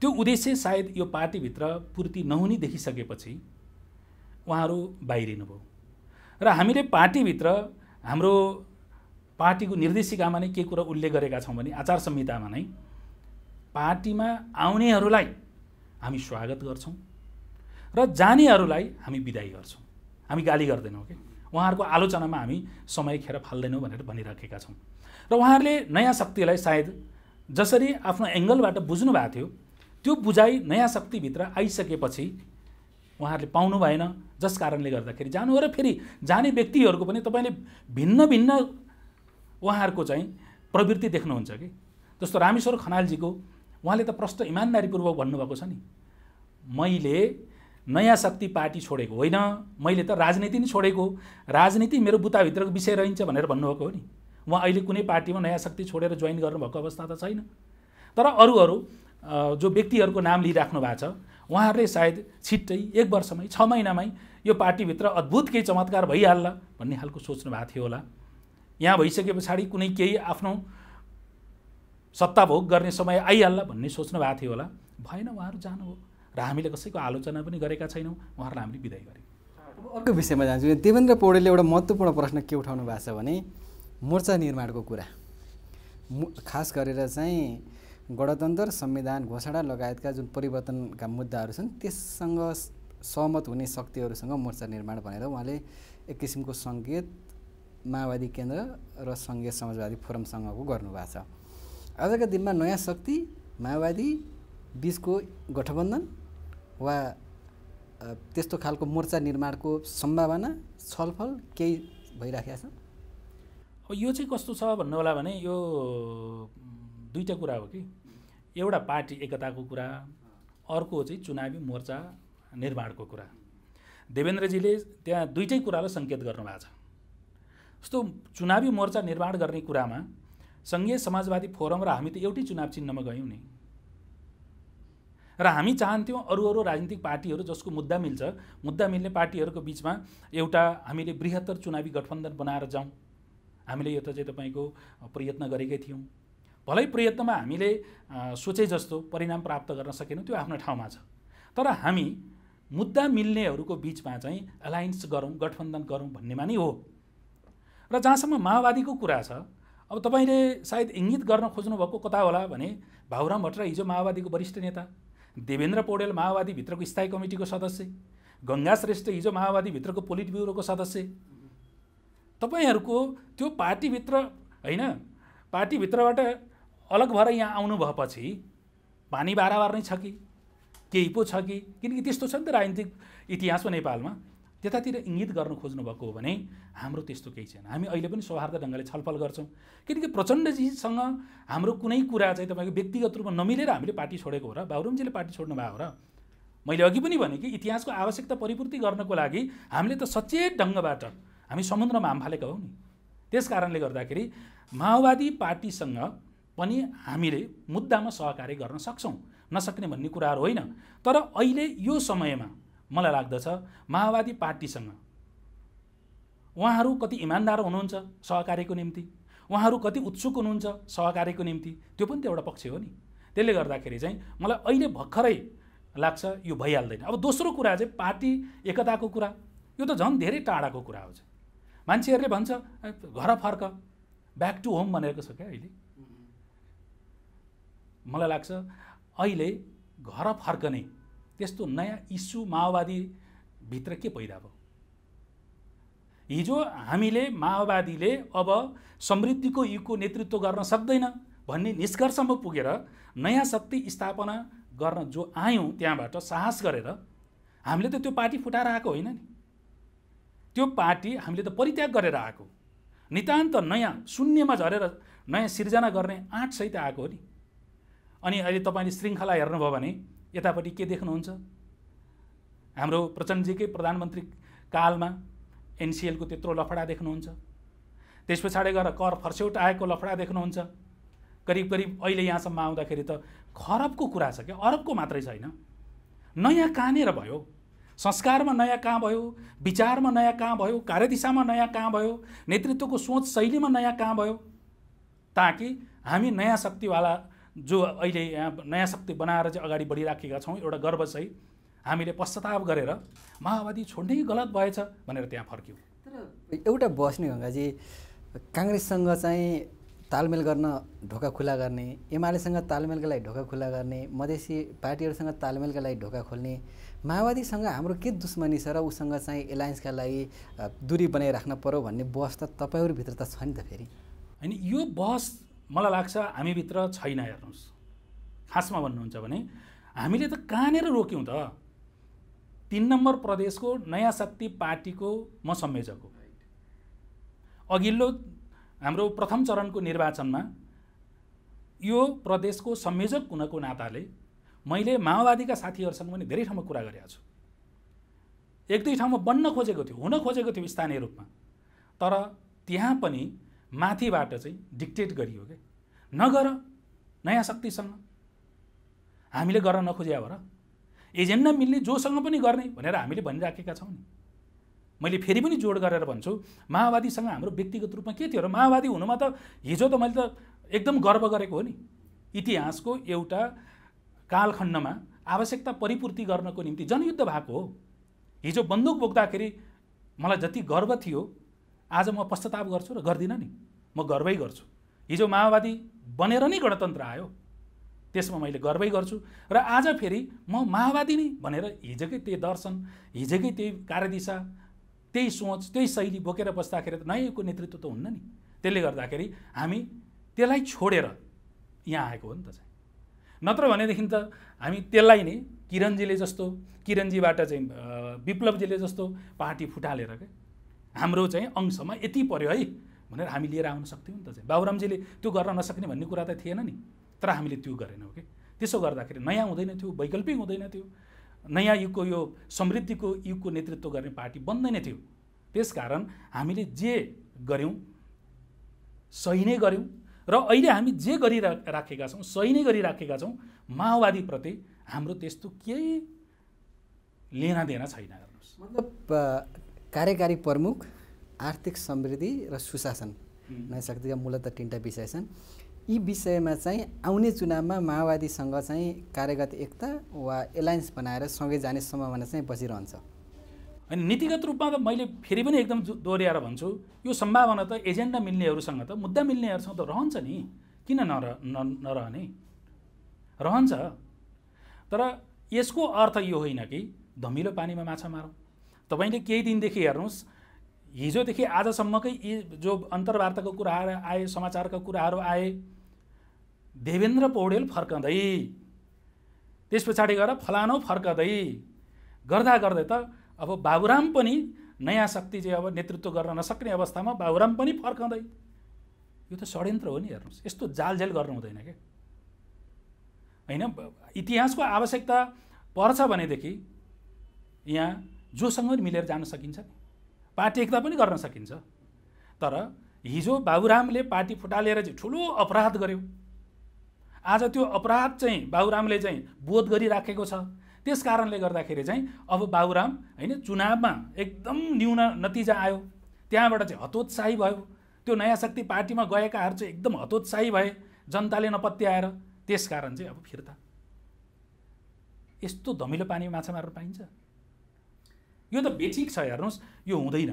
त्यो उद्देश्य सायद यो पार्टीभित्र पूर्ति नहुने देखिसकेपछि उहाँहरू बाहिरिनुभयो र हामीले पार्टीभित्र हाम्रो पार्टीको निर्देशिकामा नै के कुरा उल्लेख गरेका छौँ भने आचार संहितामा नै पार्टीमा आउनेहरूलाई हामी स्वागत गर्छौँ र जानेहरूलाई हामी विदाई गर्छौँ हामी गाली गर्दैनौँ क्या उहाँहरूको आलोचनामा हामी समय खेर फाल्दैनौँ भनेर भनिराखेका छौँ र उहाँहरूले नयाँ शक्तिलाई सायद जसरी आफ्नो एङ्गलबाट बुझ्नु भएको थियो त्यो बुझाइ नयाँ शक्तिभित्र आइसकेपछि उहाँहरूले पाउनु भएन जस कारणले गर्दाखेरि जानु र फेरि जाने व्यक्तिहरूको पनि तपाईँले भिन्न भिन्न उहाँहरूको चाहिँ प्रवृत्ति देख्नुहुन्छ कि जस्तो रामेश्वर खनालजीको उहाँले त प्रष्ट इमान्दारीपूर्वक भन्नुभएको छ नि मैले नयाँ शक्ति पार्टी छोडेको होइन मैले त राजनीति नै छोडेको राजनीति मेरो बुताभित्रको विषय रहन्छ भनेर भन्नुभएको हो नि उहाँ अहिले कुनै पार्टीमा नयाँ शक्ति छोडेर जोइन गर्नुभएको अवस्था त छैन तर अरू अरू जो व्यक्तिहरूको नाम लिइराख्नु भएको छ उहाँहरूले सायद छिट्टै एक वर्षमै छ महिनामै यो पार्टीभित्र अद्भुत केही चमत्कार भइहाल्ला भन्ने खालको सोच्नु भएको थियो होला यहाँ भइसके पछाडि कुनै केही आफ्नो सत्ताभोग गर्ने समय आइहाल्ला भन्ने सोच्नु भएको थियो होला भएन उहाँहरू जानुभयो र हामीले कसैको आलोचना पनि गरेका छैनौँ उहाँहरूलाई हामीले विदाय गऱ्यौँ अर्को विषयमा जान्छु देवेन्द्र पौडेलले एउटा महत्त्वपूर्ण प्रश्न के उठाउनु भएको छ भने मोर्चा निर्माणको कुरा खास गरेर चाहिँ गणतन्त्र संविधान घोषणा लगायतका जुन परिवर्तनका मुद्दाहरू छन् त्यससँग सहमत हुने शक्तिहरूसँग मोर्चा निर्माण भनेर उहाँले एक किसिमको सङ्केत माओवादी केन्द्र र सङ्घीय समाजवादी फोरमसँगको गर्नुभएको छ आजका दिनमा नयाँ शक्ति माओवादी बिचको गठबन्धन वा त्यस्तो खालको मोर्चा निर्माणको सम्भावना छलफल केही भइराखेका छ अब यो चाहिँ कस्तो छ होला भने यो दुईवटा कुरा हो कि एउटा पार्टी एकताको कुरा अर्को चाहिँ चुनावी मोर्चा निर्माणको कुरा देवेन्द्रजीले त्यहाँ दुइटै कुरालाई सङ्केत गर्नुभएको छ जस्तो चुनावी मोर्चा निर्माण गर्ने कुरामा सङ्घीय समाजवादी फोरम र हामी त एउटै चुनाव चिन्हमा गयौँ नि र हामी चाहन्थ्यौँ अरू अरू राजनीतिक पार्टीहरू जसको मुद्दा मिल्छ मुद्दा मिल्ने पार्टीहरूको बिचमा एउटा हामीले बृहत्तर चुनावी गठबन्धन बनाएर जाउँ हामीले यो त चाहिँ तपाईँको प्रयत्न गरेकै थियौँ भलै प्रयत्नमा हामीले सोचे जस्तो परिणाम प्राप्त गर्न सकेनौँ त्यो आफ्नो ठाउँमा छ तर हामी मुद्दा मिल्नेहरूको बिचमा चाहिँ एलायन्स गरौँ गठबन्धन गरौँ भन्नेमा नै हो र जहाँसम्म माओवादीको कुरा छ अब तपाईँले सायद इङ्गित गर्न खोज्नुभएको कता होला भने भाउराम भट्टराई हिजो माओवादीको वरिष्ठ नेता देवेन्द्र पौडेल माओवादीभित्रको स्थायी कमिटीको सदस्य गङ्गा श्रेष्ठ हिजो माओवादीभित्रको पोलिट ब्युरोको सदस्य तपाईँहरूको त्यो पार्टीभित्र होइन पार्टीभित्रबाट अलग भएर यहाँ आउनु भएपछि पानी बाराबार नै छ कि केही पो छ कि किनकि त्यस्तो छ नि त राजनीतिक इतिहासमा नेपालमा त्यतातिर इङ्गित गर्नु खोज्नुभएको हो भने हाम्रो त्यस्तो केही छैन हामी अहिले पनि सौहार्द ढङ्गले छलफल गर्छौँ किनकि प्रचण्डजीसँग हाम्रो कुनै कुरा चाहिँ तपाईँको व्यक्तिगत रूपमा नमिलेर हामीले पार्टी छोडेको हो र बाबुरुमजीले पार्टी छोड्नु भएको हो र मैले अघि पनि भने कि इतिहासको आवश्यकता परिपूर्ति गर्नको लागि हामीले त सचेत ढङ्गबाट हामी समुद्रमा हाम फालेका हौ नि त्यस कारणले गर्दाखेरि माओवादी पार्टीसँग पनि हामीले मुद्दामा सहकार्य गर्न सक्छौँ नसक्ने भन्ने कुराहरू होइन तर अहिले यो समयमा मलाई लाग्दछ माओवादी पार्टीसँग उहाँहरू कति इमान्दार हुनुहुन्छ सहकारीको निम्ति उहाँहरू कति उत्सुक हुनुहुन्छ सहकारीको निम्ति त्यो पनि त एउटा पक्ष हो नि त्यसले गर्दाखेरि चाहिँ मलाई अहिले भर्खरै लाग्छ यो भइहाल्दैन अब दोस्रो कुरा चाहिँ पार्टी एकताको कुरा यो त झन् धेरै टाढाको कुरा हो मान्छेहरूले भन्छ घर फर्क ब्याक टु होम भनेको छ क्या अहिले मलाई लाग्छ अहिले घर फर्कने त्यस्तो नयाँ इस्यु माओवादीभित्र के पैदा भयो हिजो हामीले माओवादीले अब समृद्धिको युगको नेतृत्व गर्न सक्दैन भन्ने निष्कर्षमा पुगेर नयाँ शक्ति स्थापना गर्न जो आयौँ त्यहाँबाट साहस गरेर हामीले त त्यो पार्टी फुटाएर आएको होइन नि त्यो पार्टी हामीले त परित्याग गरेर आएको नितान्त नयाँ शून्यमा झरेर नयाँ सिर्जना गर्ने आँटसहित आएको हो नि अनि अहिले तपाईँले श्रृङ्खला हेर्नुभयो भने यतापट्टि के देख्नुहुन्छ हाम्रो प्रचण्डजीकै प्रधानमन्त्री कालमा एनसिएलको त्यत्रो लफडा देख्नुहुन्छ त्यस पछाडि गएर कर फर्स्यौट आएको लफडा देख्नुहुन्छ करिब करिब अहिले यहाँसम्म आउँदाखेरि त खरबको कुरा छ क्या अरबको मात्रै छैन नयाँ कहाँनिर भयो संस्कारमा नयाँ कहाँ भयो विचारमा नयाँ कहाँ भयो कार्यदिशामा नयाँ कहाँ भयो नेतृत्वको सोच शैलीमा नयाँ कहाँ भयो ताकि हामी नयाँ शक्तिवाला जो अहिले यहाँ नयाँ शक्ति बनाएर चाहिँ अगाडि बढिराखेका छौँ एउटा गर्व चाहिँ हामीले पश्चाताप गरेर माओवादी छोड्ने गलत भएछ भनेर त्यहाँ फर्क्यौँ तर एउटा बस्ने गङ्गाजी काङ्ग्रेससँग चाहिँ तालमेल गर्न ढोका खुला गर्ने एमालेसँग तालमेलका लागि ढोका खुला गर्ने मधेसी पार्टीहरूसँग तालमेलका लागि ढोका खोल्ने माओवादीसँग हाम्रो के दुश्मनी छ र उसँग चाहिँ एलायन्सका लागि दूरी बनाइराख्न पर्यो भन्ने बहस त तपाईँहरूभित्र त छ नि त फेरि होइन यो बहस मलाई लाग्छ हामीभित्र छैन हेर्नुहोस् खासमा भन्नुहुन्छ भने हामीले त कहाँनिर रोक्यौँ त तिन नम्बर प्रदेशको नयाँ शक्ति पार्टीको म संयोजक हो अघिल्लो हाम्रो प्रथम चरणको निर्वाचनमा यो प्रदेशको संयोजक हुनको नाताले मैले माओवादीका साथीहरूसँग पनि धेरै ठाउँमा कुरा गरेको छु एक दुई ठाउँमा बन्न खोजेको थियो हुन खोजेको थियो स्थानीय रूपमा तर त्यहाँ पनि माथिबाट चाहिँ डिक्टेट गरियो क्या नगर नयाँ शक्तिसँग हामीले गर्न हो र एजेन्डा मिल्ने जोसँग पनि गर्ने भनेर हामीले भनिराखेका छौँ नि मैले फेरि पनि जोड गरेर भन्छु माओवादीसँग हाम्रो व्यक्तिगत रूपमा के थियो र माओवादी हुनुमा त हिजो त मैले त एकदम गर्व गरेको हो नि इतिहासको एउटा कालखण्डमा आवश्यकता परिपूर्ति गर्नको निम्ति जनयुद्ध भएको हो हिजो बन्दुक बोक्दाखेरि मलाई जति गर्व थियो आज म पश्चाताप गर्छु र गर्दिनँ नि म गर्वै गर्छु हिजो माओवादी बनेर नै गणतन्त्र आयो त्यसमा मैले गर्वै गर्छु र आज फेरि म माओवादी नै भनेर हिजोकै त्यही दर्शन हिजोकै त्यही कार्यदिशा त्यही सोच त्यही शैली बोकेर बस्दाखेरि त नयाँको नेतृत्व त हुन्न नि त्यसले गर्दाखेरि हामी त्यसलाई छोडेर यहाँ आएको हो नि त चाहिँ नत्र भनेदेखि त हामी त्यसलाई नै किरणजीले जस्तो किरणजीबाट चाहिँ विप्लवजीले जस्तो पार्टी फुटालेर क्या हाम्रो चाहिँ अंशमा यति पऱ्यो है भनेर हामी लिएर आउन सक्थ्यौँ नि त चाहिँ बाबुरामजीले त्यो गर्न नसक्ने भन्ने कुरा त थिएन नि तर हामीले त्यो गरेनौँ कि त्यसो गर्दाखेरि नयाँ हुँदैन थियो वैकल्पिक हुँदैन थियो नयाँ युगको यो समृद्धिको युगको नेतृत्व गर्ने पार्टी बन्दैन थियो त्यस कारण हामीले जे गऱ्यौँ सही नै गऱ्यौँ र अहिले हामी जे गरिराखेका राखेका छौँ सही नै गरिराखेका छौँ माओवादीप्रति हाम्रो त्यस्तो केही लेना देना छैन हेर्नुहोस् मतलब कार्यकारी प्रमुख आर्थिक समृद्धि र सुशासन नयाँ शक्तिका मूलत तिनवटा विषय छन् यी विषयमा चाहिँ आउने चुनावमा माओवादीसँग चाहिँ कार्यगत एकता वा एलायन्स बनाएर सँगै जाने सम्भावना चाहिँ बसिरहन्छ अनि नीतिगत रूपमा त मैले फेरि पनि एकदम दोहोऱ्याएर भन्छु यो सम्भावना त एजेन्डा मिल्नेहरूसँग त मुद्दा मिल्नेहरूसँग त रहन्छ नि किन नर नरहने रहन्छ तर यसको अर्थ यो होइन कि धमिलो पानीमा माछा मारौँ तपाईँले केही दिनदेखि हेर्नुहोस् हिजोदेखि आजसम्मकै यी जो अन्तर्वार्ताको कुराहरू आए समाचारका कुराहरू आए देवेन्द्र पौडेल फर्कँदै त्यस पछाडि गएर फलानो फर्कँदै गर्दा गर्दै त अब बाबुराम पनि नयाँ शक्ति चाहिँ अब नेतृत्व गर्न नसक्ने अवस्थामा बाबुराम पनि फर्कँदै यो त षड्यन्त्र हो नि हेर्नुहोस् यस्तो जालझेल गर्नु हुँदैन क्या होइन इतिहासको आवश्यकता पर्छ भनेदेखि यहाँ जोसँग पनि मिलेर जान सकिन्छ पार्टी एकता पनि गर्न सकिन्छ तर हिजो बाबुरामले पार्टी फुटालेर चाहिँ ठुलो अपराध गर्यो आज त्यो अपराध चाहिँ बाबुरामले चाहिँ बोध गरिराखेको छ त्यस कारणले गर्दाखेरि चाहिँ अब बाबुराम होइन चुनावमा एकदम न्यून नतिजा आयो त्यहाँबाट चाहिँ हतोत्साही भयो त्यो नयाँ शक्ति पार्टीमा गएकाहरू चाहिँ एकदम हतोत्साही भए जनताले नपत्याएर त्यस कारण चाहिँ अब फिर्ता यस्तो धमिलो पानी माछा मार्नु पाइन्छ यो त बेठिक छ हेर्नुहोस् यो हुँदैन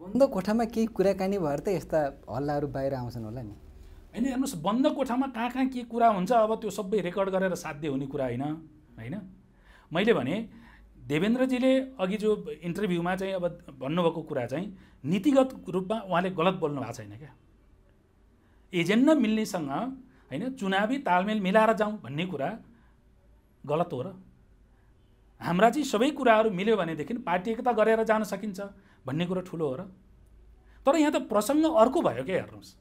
बन्द कोठामा केही कुराकानी भएर त यस्ता हल्लाहरू बाहिर आउँछन् होला नि होइन हेर्नुहोस् बन्द कोठामा कहाँ कहाँ के कुरा हुन्छ अब त्यो सबै रेकर्ड गरेर साध्य हुने कुरा होइन होइन मैले भने देवेन्द्रजीले अघि जो इन्टरभ्यूमा चाहिँ अब भन्नुभएको कुरा चाहिँ नीतिगत रूपमा उहाँले गलत बोल्नु भएको छैन क्या एजेन्डा मिल्नेसँग होइन चुनावी तालमेल मिलाएर जाउँ भन्ने कुरा गलत हो र हाम्रा चाहिँ सबै कुराहरू मिल्यो भनेदेखि पार्टी एकता गरेर जान सकिन्छ भन्ने कुरो ठुलो हो र तर यहाँ त प्रसङ्ग अर्को भयो क्या हेर्नुहोस्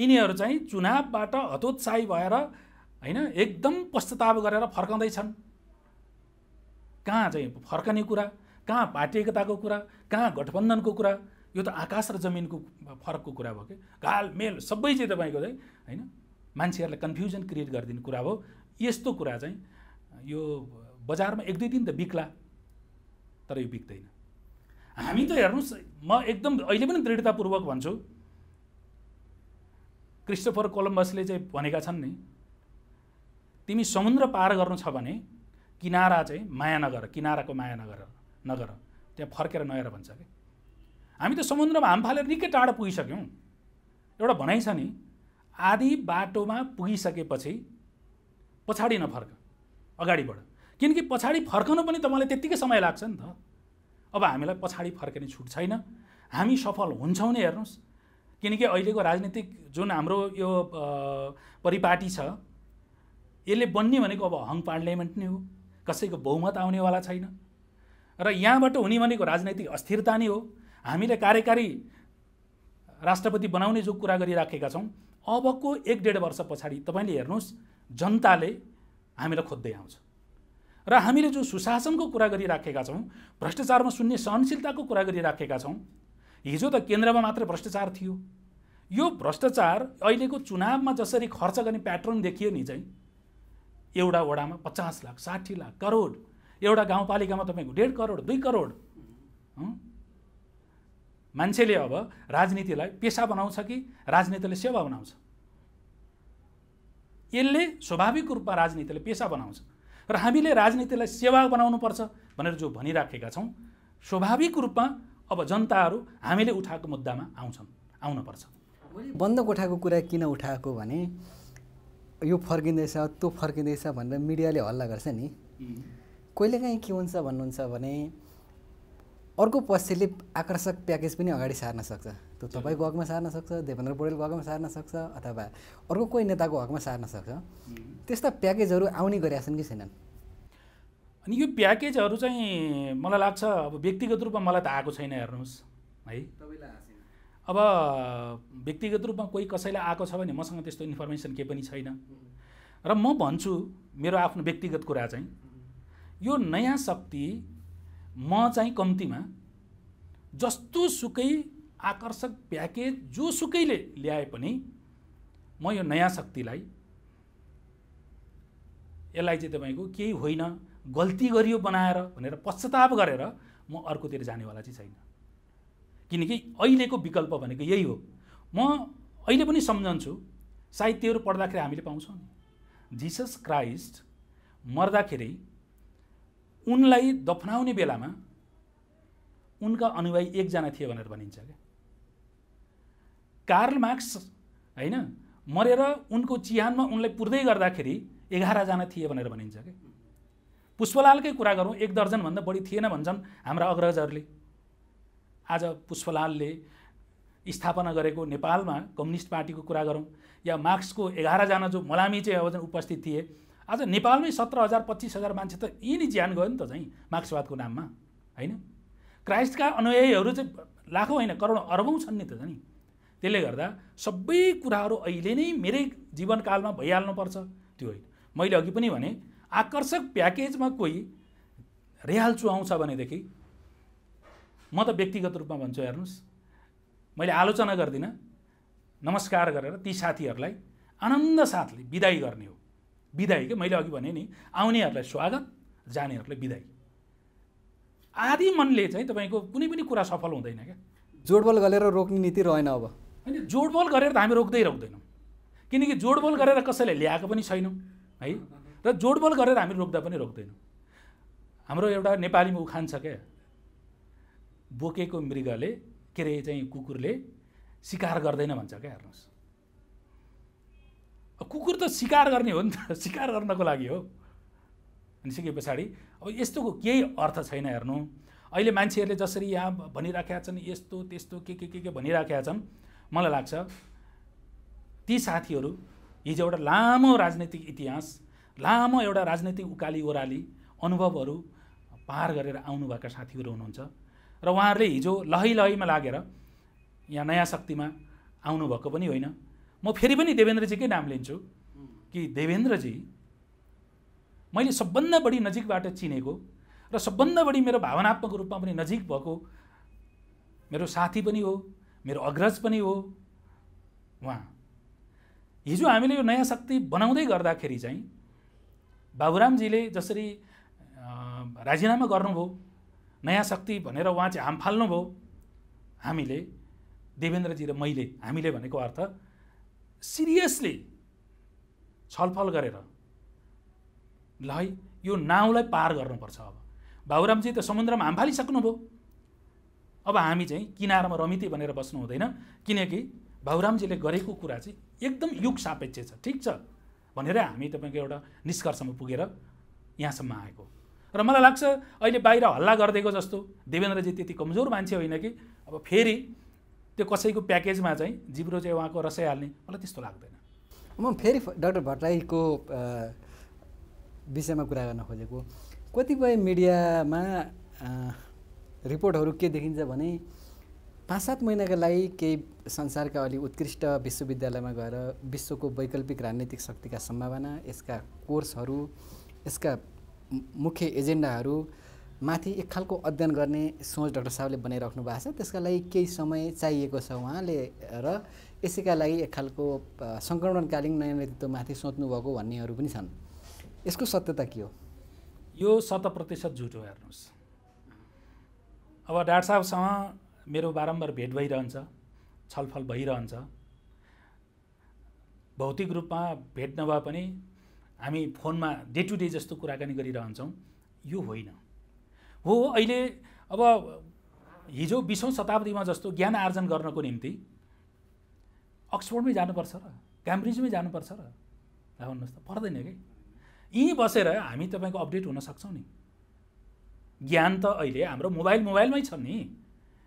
यिनीहरू चाहिँ चुनावबाट हतोत्साही भएर होइन एकदम पश्चाताप गरेर फर्काउँदैछन् कहाँ चाहिँ फर्कने कुरा कहाँ पार्टी एकताको कुरा कहाँ गठबन्धनको कुरा यो त आकाश र जमिनको फरकको कुरा भयो कि घालमेल सबै चाहिँ तपाईँको चाहिँ होइन मान्छेहरूलाई कन्फ्युजन क्रिएट गरिदिने कुरा हो यस्तो कुरा चाहिँ यो बजारमा एक दुई दिन त बिक्ला तर यो बिक्दैन हामी त हेर्नुहोस् म एकदम अहिले पनि दृढतापूर्वक भन्छु क्रिस्टोफर कोलम्बसले चाहिँ भनेका छन् नि तिमी समुद्र पार गर्नु छ भने किनारा चाहिँ माया नगर किनाराको माया नगर नगर त्यहाँ फर्केर नहेर भन्छ कि हामी त समुद्रमा हाम फालेर निकै टाढो पुगिसक्यौँ एउटा भनाइ छ नि आधी बाटोमा पुगिसकेपछि पछाडि नफर्क अगाडि बढ किनकि पछाडि फर्कनु पनि तपाईँलाई त्यत्तिकै समय लाग्छ नि त अब हामीलाई पछाडि फर्किने छुट छैन हामी सफल हुन्छौँ नै हेर्नुहोस् किनकि अहिलेको राजनीतिक जुन हाम्रो यो परिपाटी छ यसले बन्ने भनेको अब हङ पार्लियामेन्ट नै हो कसैको बहुमत आउनेवाला छैन र यहाँबाट हुने भनेको राजनैतिक अस्थिरता नै हो हामीले कार्यकारी राष्ट्रपति बनाउने जो कुरा गरिराखेका छौँ अबको एक डेढ वर्ष पछाडि तपाईँले हेर्नुहोस् जनताले हामीलाई खोज्दै आउँछ र हामीले जो सुशासनको कुरा गरिराखेका छौँ भ्रष्टाचारमा सुन्ने सहनशीलताको कुरा गरिराखेका छौँ हिजो त केन्द्रमा मात्र भ्रष्टाचार थियो यो भ्रष्टाचार अहिलेको चुनावमा जसरी खर्च गर्ने प्याटर्न देखियो नि चाहिँ एउटा वडामा पचास लाख साठी लाख करोड एउटा गाउँपालिकामा तपाईँको डेढ करोड दुई करोड मान्छेले अब राजनीतिलाई पेसा बनाउँछ कि राजनीतिले सेवा बनाउँछ यसले स्वाभाविक रूपमा राजनीतिले पेसा बनाउँछ र हामीले राजनीतिलाई सेवा बनाउनुपर्छ भनेर जो भनिराखेका छौँ स्वाभाविक रूपमा अब जनताहरू हामीले उठाएको मुद्दामा आउँछन् आउनुपर्छ बन्द कोठाको कुरा किन उठाएको भने यो फर्किँदैछ त्यो फर्किँदैछ भनेर मिडियाले हल्ला गर्छ नि कहिलेकाहीँ के हुन्छ भन्नुहुन्छ भने अर्को पक्षले आकर्षक प्याकेज पनि अगाडि सार्न सक्छ त्यो तपाईँको हकमा सार्न सक्छ देवेन्द्र पौडेलको हकमा सार्न सक्छ अथवा अर्को कोही नेताको हकमा सार्न सक्छ त्यस्ता प्याकेजहरू आउने गरेका छन् कि छैनन् अनि यो प्याकेजहरू चाहिँ मलाई लाग्छ अब व्यक्तिगत रूपमा मलाई त आएको छैन हेर्नुहोस् है अब व्यक्तिगत रूपमा कोही कसैलाई आएको छ भने मसँग त्यस्तो इन्फर्मेसन केही पनि छैन र म भन्छु मेरो आफ्नो व्यक्तिगत कुरा चाहिँ यो नयाँ शक्ति म चाहिँ कम्तीमा जस्तो सुकै आकर्षक प्याकेज जोसुकैले ल्याए पनि म यो नयाँ शक्तिलाई यसलाई चाहिँ तपाईँको केही होइन गल्ती गरियो बनाएर भनेर पश्चाताप गरेर म अर्कोतिर जानेवाला चाहिँ छैन किनकि अहिलेको विकल्प भनेको यही हो म अहिले पनि सम्झन्छु साहित्यहरू पढ्दाखेरि हामीले पाउँछौँ जिसस क्राइस्ट मर्दाखेरि उनलाई दफनाउने बेलामा उनका अनुयायी एकजना थिए भनेर भनिन्छ क्या कार्ल मार्क्स होइन मरेर उनको चिहानमा उनलाई पुर्दै गर्दाखेरि एघारजना थिए भनेर भनिन्छ क्या पुष्पलालकै कुरा गरौँ एक दर्जनभन्दा बढी थिएन भन्छन् हाम्रा अग्रजहरूले आज पुष्पलालले स्थापना गरेको नेपालमा कम्युनिस्ट पार्टीको कुरा गरौँ या मार्क्सको एघारजना जो मलामी चाहिँ अब उपस्थित थिए आज नेपालमै सत्र हजार पच्चिस हजार मान्छे त यहीँ नै ज्यान गयो नि त चाहिँ मार्क्सवादको नाममा होइन क्राइस्टका अनुयायीहरू चाहिँ लाखौँ होइन करोड अर्बौँ छन् नि त झन् त्यसले गर्दा सबै कुराहरू अहिले नै मेरै जीवनकालमा भइहाल्नुपर्छ त्यो होइन मैले अघि पनि भने आकर्षक प्याकेजमा कोही रेहाल चुहाउँछ भनेदेखि म त व्यक्तिगत रूपमा भन्छु हेर्नुहोस् मैले आलोचना गर्दिनँ नमस्कार गरेर ती साथीहरूलाई आनन्द साथले विदाई गर्ने हो विदाई के मैले अघि भने नि आउनेहरूलाई स्वागत जानेहरूलाई विदाई आदि मनले चाहिँ तपाईँको कुनै पनि कुरा सफल हुँदैन क्या जोडबल गरेर रोक्ने नीति रहेन अब होइन जोडबल गरेर त हामी रोक्दै रोक्दैनौँ किनकि जोडबल गरेर कसैले ल्याएको पनि छैनौँ है र जोडबल गरेर हामी रोक्दा पनि रोक्दैनौँ हाम्रो एउटा नेपालीमा उखान छ क्या बोकेको मृगले के अरे चाहिँ कुकुरले सिकार गर्दैन भन्छ क्या हेर्नुहोस् कुकुर त सिकार गर्ने हो नि त सिकार गर्नको लागि हो भनिसके पछाडि अब यस्तोको केही अर्थ छैन हेर्नु अहिले मान्छेहरूले जसरी यहाँ भनिराखेका छन् यस्तो त्यस्तो के के के के भनिराखेका छन् मलाई लाग्छ ती साथीहरू हिजो एउटा लामो राजनैतिक इतिहास लामो एउटा राजनैतिक उकाली ओह्राली अनुभवहरू पार गरेर आउनुभएका साथीहरू हुनुहुन्छ र उहाँहरूले हिजो लहै लहैमा लागेर यहाँ नयाँ शक्तिमा आउनुभएको पनि होइन म फेरि पनि देवेन्द्रजीकै नाम लिन्छु कि देवेन्द्रजी मैले सबभन्दा बढी नजिकबाट चिनेको र सबभन्दा बढी मेरो भावनात्मक रूपमा पनि नजिक भएको मेरो साथी पनि हो मेरो अग्रज पनि हो उहाँ हिजो हामीले यो नयाँ शक्ति बनाउँदै गर्दाखेरि चाहिँ बाबुरामजीले जसरी राजीनामा गर्नुभयो नयाँ शक्ति भनेर उहाँ चाहिँ हाम फाल्नुभयो हामीले देवेन्द्रजी र मैले हामीले भनेको अर्थ सिरियसली छलफल गरेर ल है यो नाउँलाई पार गर्नुपर्छ अब बाबुरामजी त समुद्रमा हाम फालिसक्नुभयो अब हामी चाहिँ किनारमा रमिती भनेर बस्नु हुँदैन किनकि बाबुरामजीले गरेको कुरा चाहिँ एकदम युग सापेक्ष छ ठिक छ भनेर हामी तपाईँको एउटा निष्कर्षमा पुगेर यहाँसम्म आएको र मलाई लाग्छ अहिले बाहिर हल्ला गरिदिएको जस्तो देवेन्द्रजी त्यति कमजोर मान्छे होइन कि अब फेरि त्यो कसैको प्याकेजमा चाहिँ जिब्रो चाहिँ उहाँको रसै हाल्ने मलाई त्यस्तो लाग्दैन म फेरि डाक्टर भट्टराईको विषयमा कुरा गर्न खोजेको कतिपय मिडियामा रिपोर्टहरू के देखिन्छ भने पाँच सात महिनाका लागि केही संसारका अलि उत्कृष्ट विश्वविद्यालयमा गएर विश्वको वैकल्पिक राजनीतिक शक्तिका सम्भावना यसका कोर्सहरू यसका मुख्य एजेन्डाहरू माथि एक खालको अध्ययन गर्ने सोच डाक्टर साहबले बनाइराख्नु भएको छ त्यसका लागि केही समय चाहिएको छ उहाँले र यसैका लागि एक खालको सङ्क्रमणकालीन नयाँ नेतृत्वमाथि सोच्नुभएको भन्नेहरू पनि छन् यसको सत्यता के हो यो शत प्रतिशत झुट हो हेर्नुहोस् अब डाक्टर साहबसँग मेरो बारम्बार भेट भइरहन्छ छलफल भइरहन्छ भौतिक रूपमा भेट नभए पनि हामी फोनमा डे टु डे जस्तो कुराकानी गरिरहन्छौँ यो होइन हो अहिले अब हिजो बिसौँ शताब्दीमा जस्तो ज्ञान आर्जन गर्नको निम्ति अक्सफोर्डमै जानुपर्छ र क्याम्ब्रिजमै जानुपर्छ र भन्नुहोस् त पर्दैन कि यहीँ बसेर हामी तपाईँको अपडेट हुन सक्छौँ नि ज्ञान त अहिले हाम्रो मोबाइल मोबाइलमै छ नि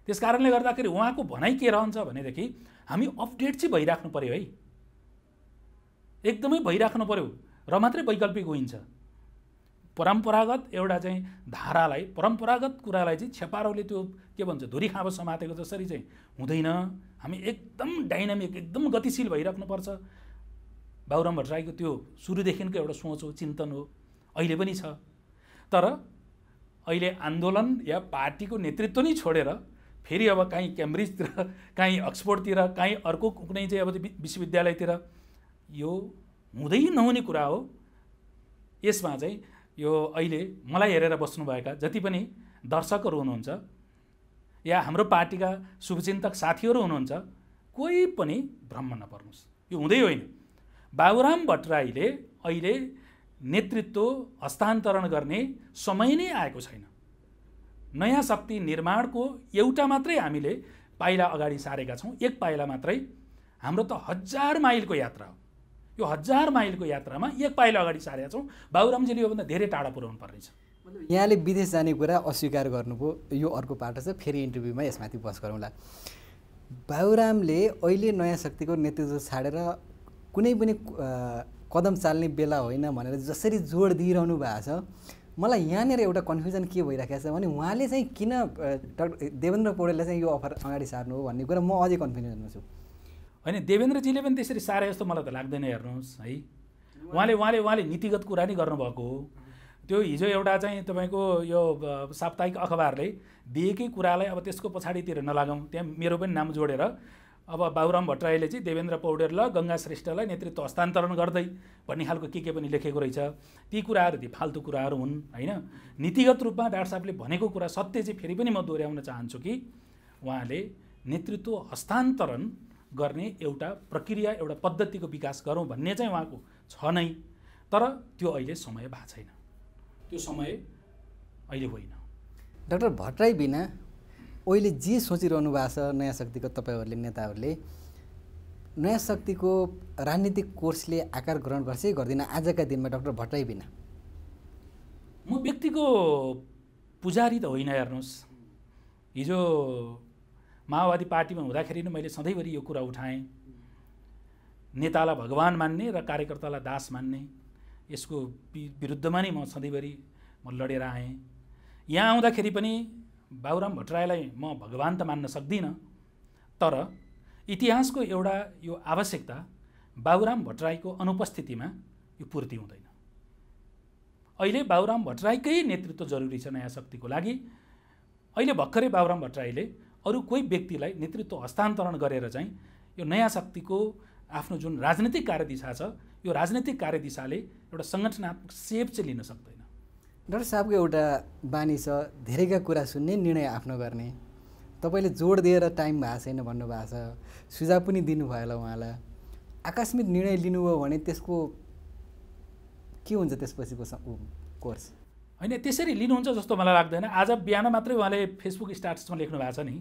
त्यस कारणले गर्दाखेरि उहाँको भनाइ के रहन्छ भनेदेखि हामी अपडेट चाहिँ भइराख्नु पऱ्यो है एकदमै भइराख्नु पऱ्यो र मात्रै वैकल्पिक होइन्छ परम्परागत एउटा चाहिँ धारालाई परम्परागत कुरालाई चाहिँ छेपारोले त्यो के भन्छ धुरी खाँबो समातेको जसरी चाहिँ हुँदैन हामी एकदम डाइनामिक एकदम गतिशील भइराख्नुपर्छ बाबुराम भट्टराईको त्यो सुरुदेखिको एउटा सोच हो चिन्तन हो अहिले पनि छ तर अहिले आन्दोलन या पार्टीको नेतृत्व नै छोडेर फेरि अब काहीँ क्याम्ब्रिजतिर काहीँ अक्सफोर्डतिर काहीँ अर्को कुनै चाहिँ अब विश्वविद्यालयतिर यो हुँदै नहुने कुरा हो यसमा चाहिँ यो अहिले मलाई हेरेर बस्नुभएका जति पनि दर्शकहरू हुनुहुन्छ या हाम्रो पार्टीका शुभचिन्तक साथीहरू हुनुहुन्छ कोही पनि भ्रम नपर्नुहोस् यो हुँदै होइन बाबुराम भट्टराईले अहिले नेतृत्व हस्तान्तरण गर्ने समय नै आएको छैन नयाँ शक्ति निर्माणको एउटा मात्रै हामीले पाइला अगाडि सारेका छौँ एक पाइला मात्रै हाम्रो त हजार माइलको यात्रा हो यो हजार माइलको यात्रामा एक पाइल अगाडि सारेका छौँ बाबुरामजीले योभन्दा धेरै टाढा पुर्याउनु पर्नेछ यहाँले विदेश जाने कुरा अस्वीकार गर्नुभयो यो अर्को पाटो छ फेरि इन्टरभ्यूमा यसमाथि बस गरौँला बाबुरामले अहिले नयाँ शक्तिको नेतृत्व छाडेर कुनै पनि कदम चाल्ने बेला होइन भनेर जसरी जोड दिइरहनु भएको छ मलाई यहाँनिर एउटा कन्फ्युजन के भइराखेको छ भने उहाँले चाहिँ किन देवेन्द्र पौडेलले चाहिँ यो अफर अगाडि सार्नु हो भन्ने कुरा म अझै कन्फ्युजनमा छु होइन देवेन्द्रजीले पनि त्यसरी सारे जस्तो मलाई त लाग्दैन हेर्नुहोस् है उहाँले उहाँले उहाँले नीतिगत कुरा नै गर्नुभएको हो त्यो हिजो एउटा चाहिँ तपाईँको यो साप्ताहिक अखबारले दिएकै कुरालाई अब त्यसको पछाडितिर नलागौँ त्यहाँ मेरो पनि नाम जोडेर अब बाबुराम भट्टराईले चाहिँ देवेन्द्र पौडेल र गङ्गा श्रेष्ठलाई नेतृत्व हस्तान्तरण गर्दै भन्ने खालको के के पनि लेखेको रहेछ ती कुराहरू ती फाल्तु कुराहरू हुन् होइन नीतिगत रूपमा डाक्टर साहबले भनेको कुरा सत्य चाहिँ फेरि पनि म दोहोऱ्याउन चाहन्छु कि उहाँले नेतृत्व हस्तान्तरण गर्ने एउटा प्रक्रिया एउटा पद्धतिको विकास गरौँ भन्ने चाहिँ उहाँको छ नै तर त्यो अहिले समय भएको छैन त्यो समय अहिले होइन डाक्टर भट्टराई बिना अहिले जे सोचिरहनु भएको छ नयाँ शक्तिको तपाईँहरूले नेताहरूले नयाँ शक्तिको राजनीतिक कोर्सले आकार ग्रहण गर्छ गर्दिनँ आजका दिनमा डाक्टर भट्टराई बिना म व्यक्तिको पुजारी त होइन हेर्नुहोस् हिजो माओवादी पार्टीमा हुँदाखेरि नै मैले सधैँभरि यो कुरा उठाएँ नेतालाई भगवान् मान्ने र कार्यकर्तालाई दास मान्ने यसको विरुद्धमा नै म सधैँभरि म लडेर आएँ यहाँ आउँदाखेरि पनि बाबुराम भट्टराईलाई म भगवान् त मान्न सक्दिनँ तर इतिहासको एउटा यो आवश्यकता बाबुराम भट्टराईको अनुपस्थितिमा यो पूर्ति हुँदैन अहिले बाबुराम भट्टराईकै नेतृत्व जरुरी छ नयाँ शक्तिको लागि अहिले भर्खरै बाबुराम भट्टराईले अरू कोही व्यक्तिलाई नेतृत्व हस्तान्तरण गरेर चाहिँ यो नयाँ शक्तिको आफ्नो जुन राजनीतिक कार्यदिशा छ यो राजनीतिक कार्यदिशाले एउटा सङ्गठनात्मक सेप चाहिँ लिन सक्दैन डाक्टर साहबको एउटा बानी छ धेरैका कुरा सुन्ने निर्णय आफ्नो गर्ने तपाईँले जोड दिएर टाइम भएको छैन भन्नुभएको छ सुझाव पनि दिनुभयो होला उहाँलाई आकस्मिक निर्णय लिनुभयो भने त्यसको के हुन्छ त्यसपछिको कोर्स होइन त्यसरी लिनुहुन्छ जस्तो मलाई लाग्दैन आज बिहान मात्रै उहाँले फेसबुक स्टाटसमा लेख्नु भएको छ नि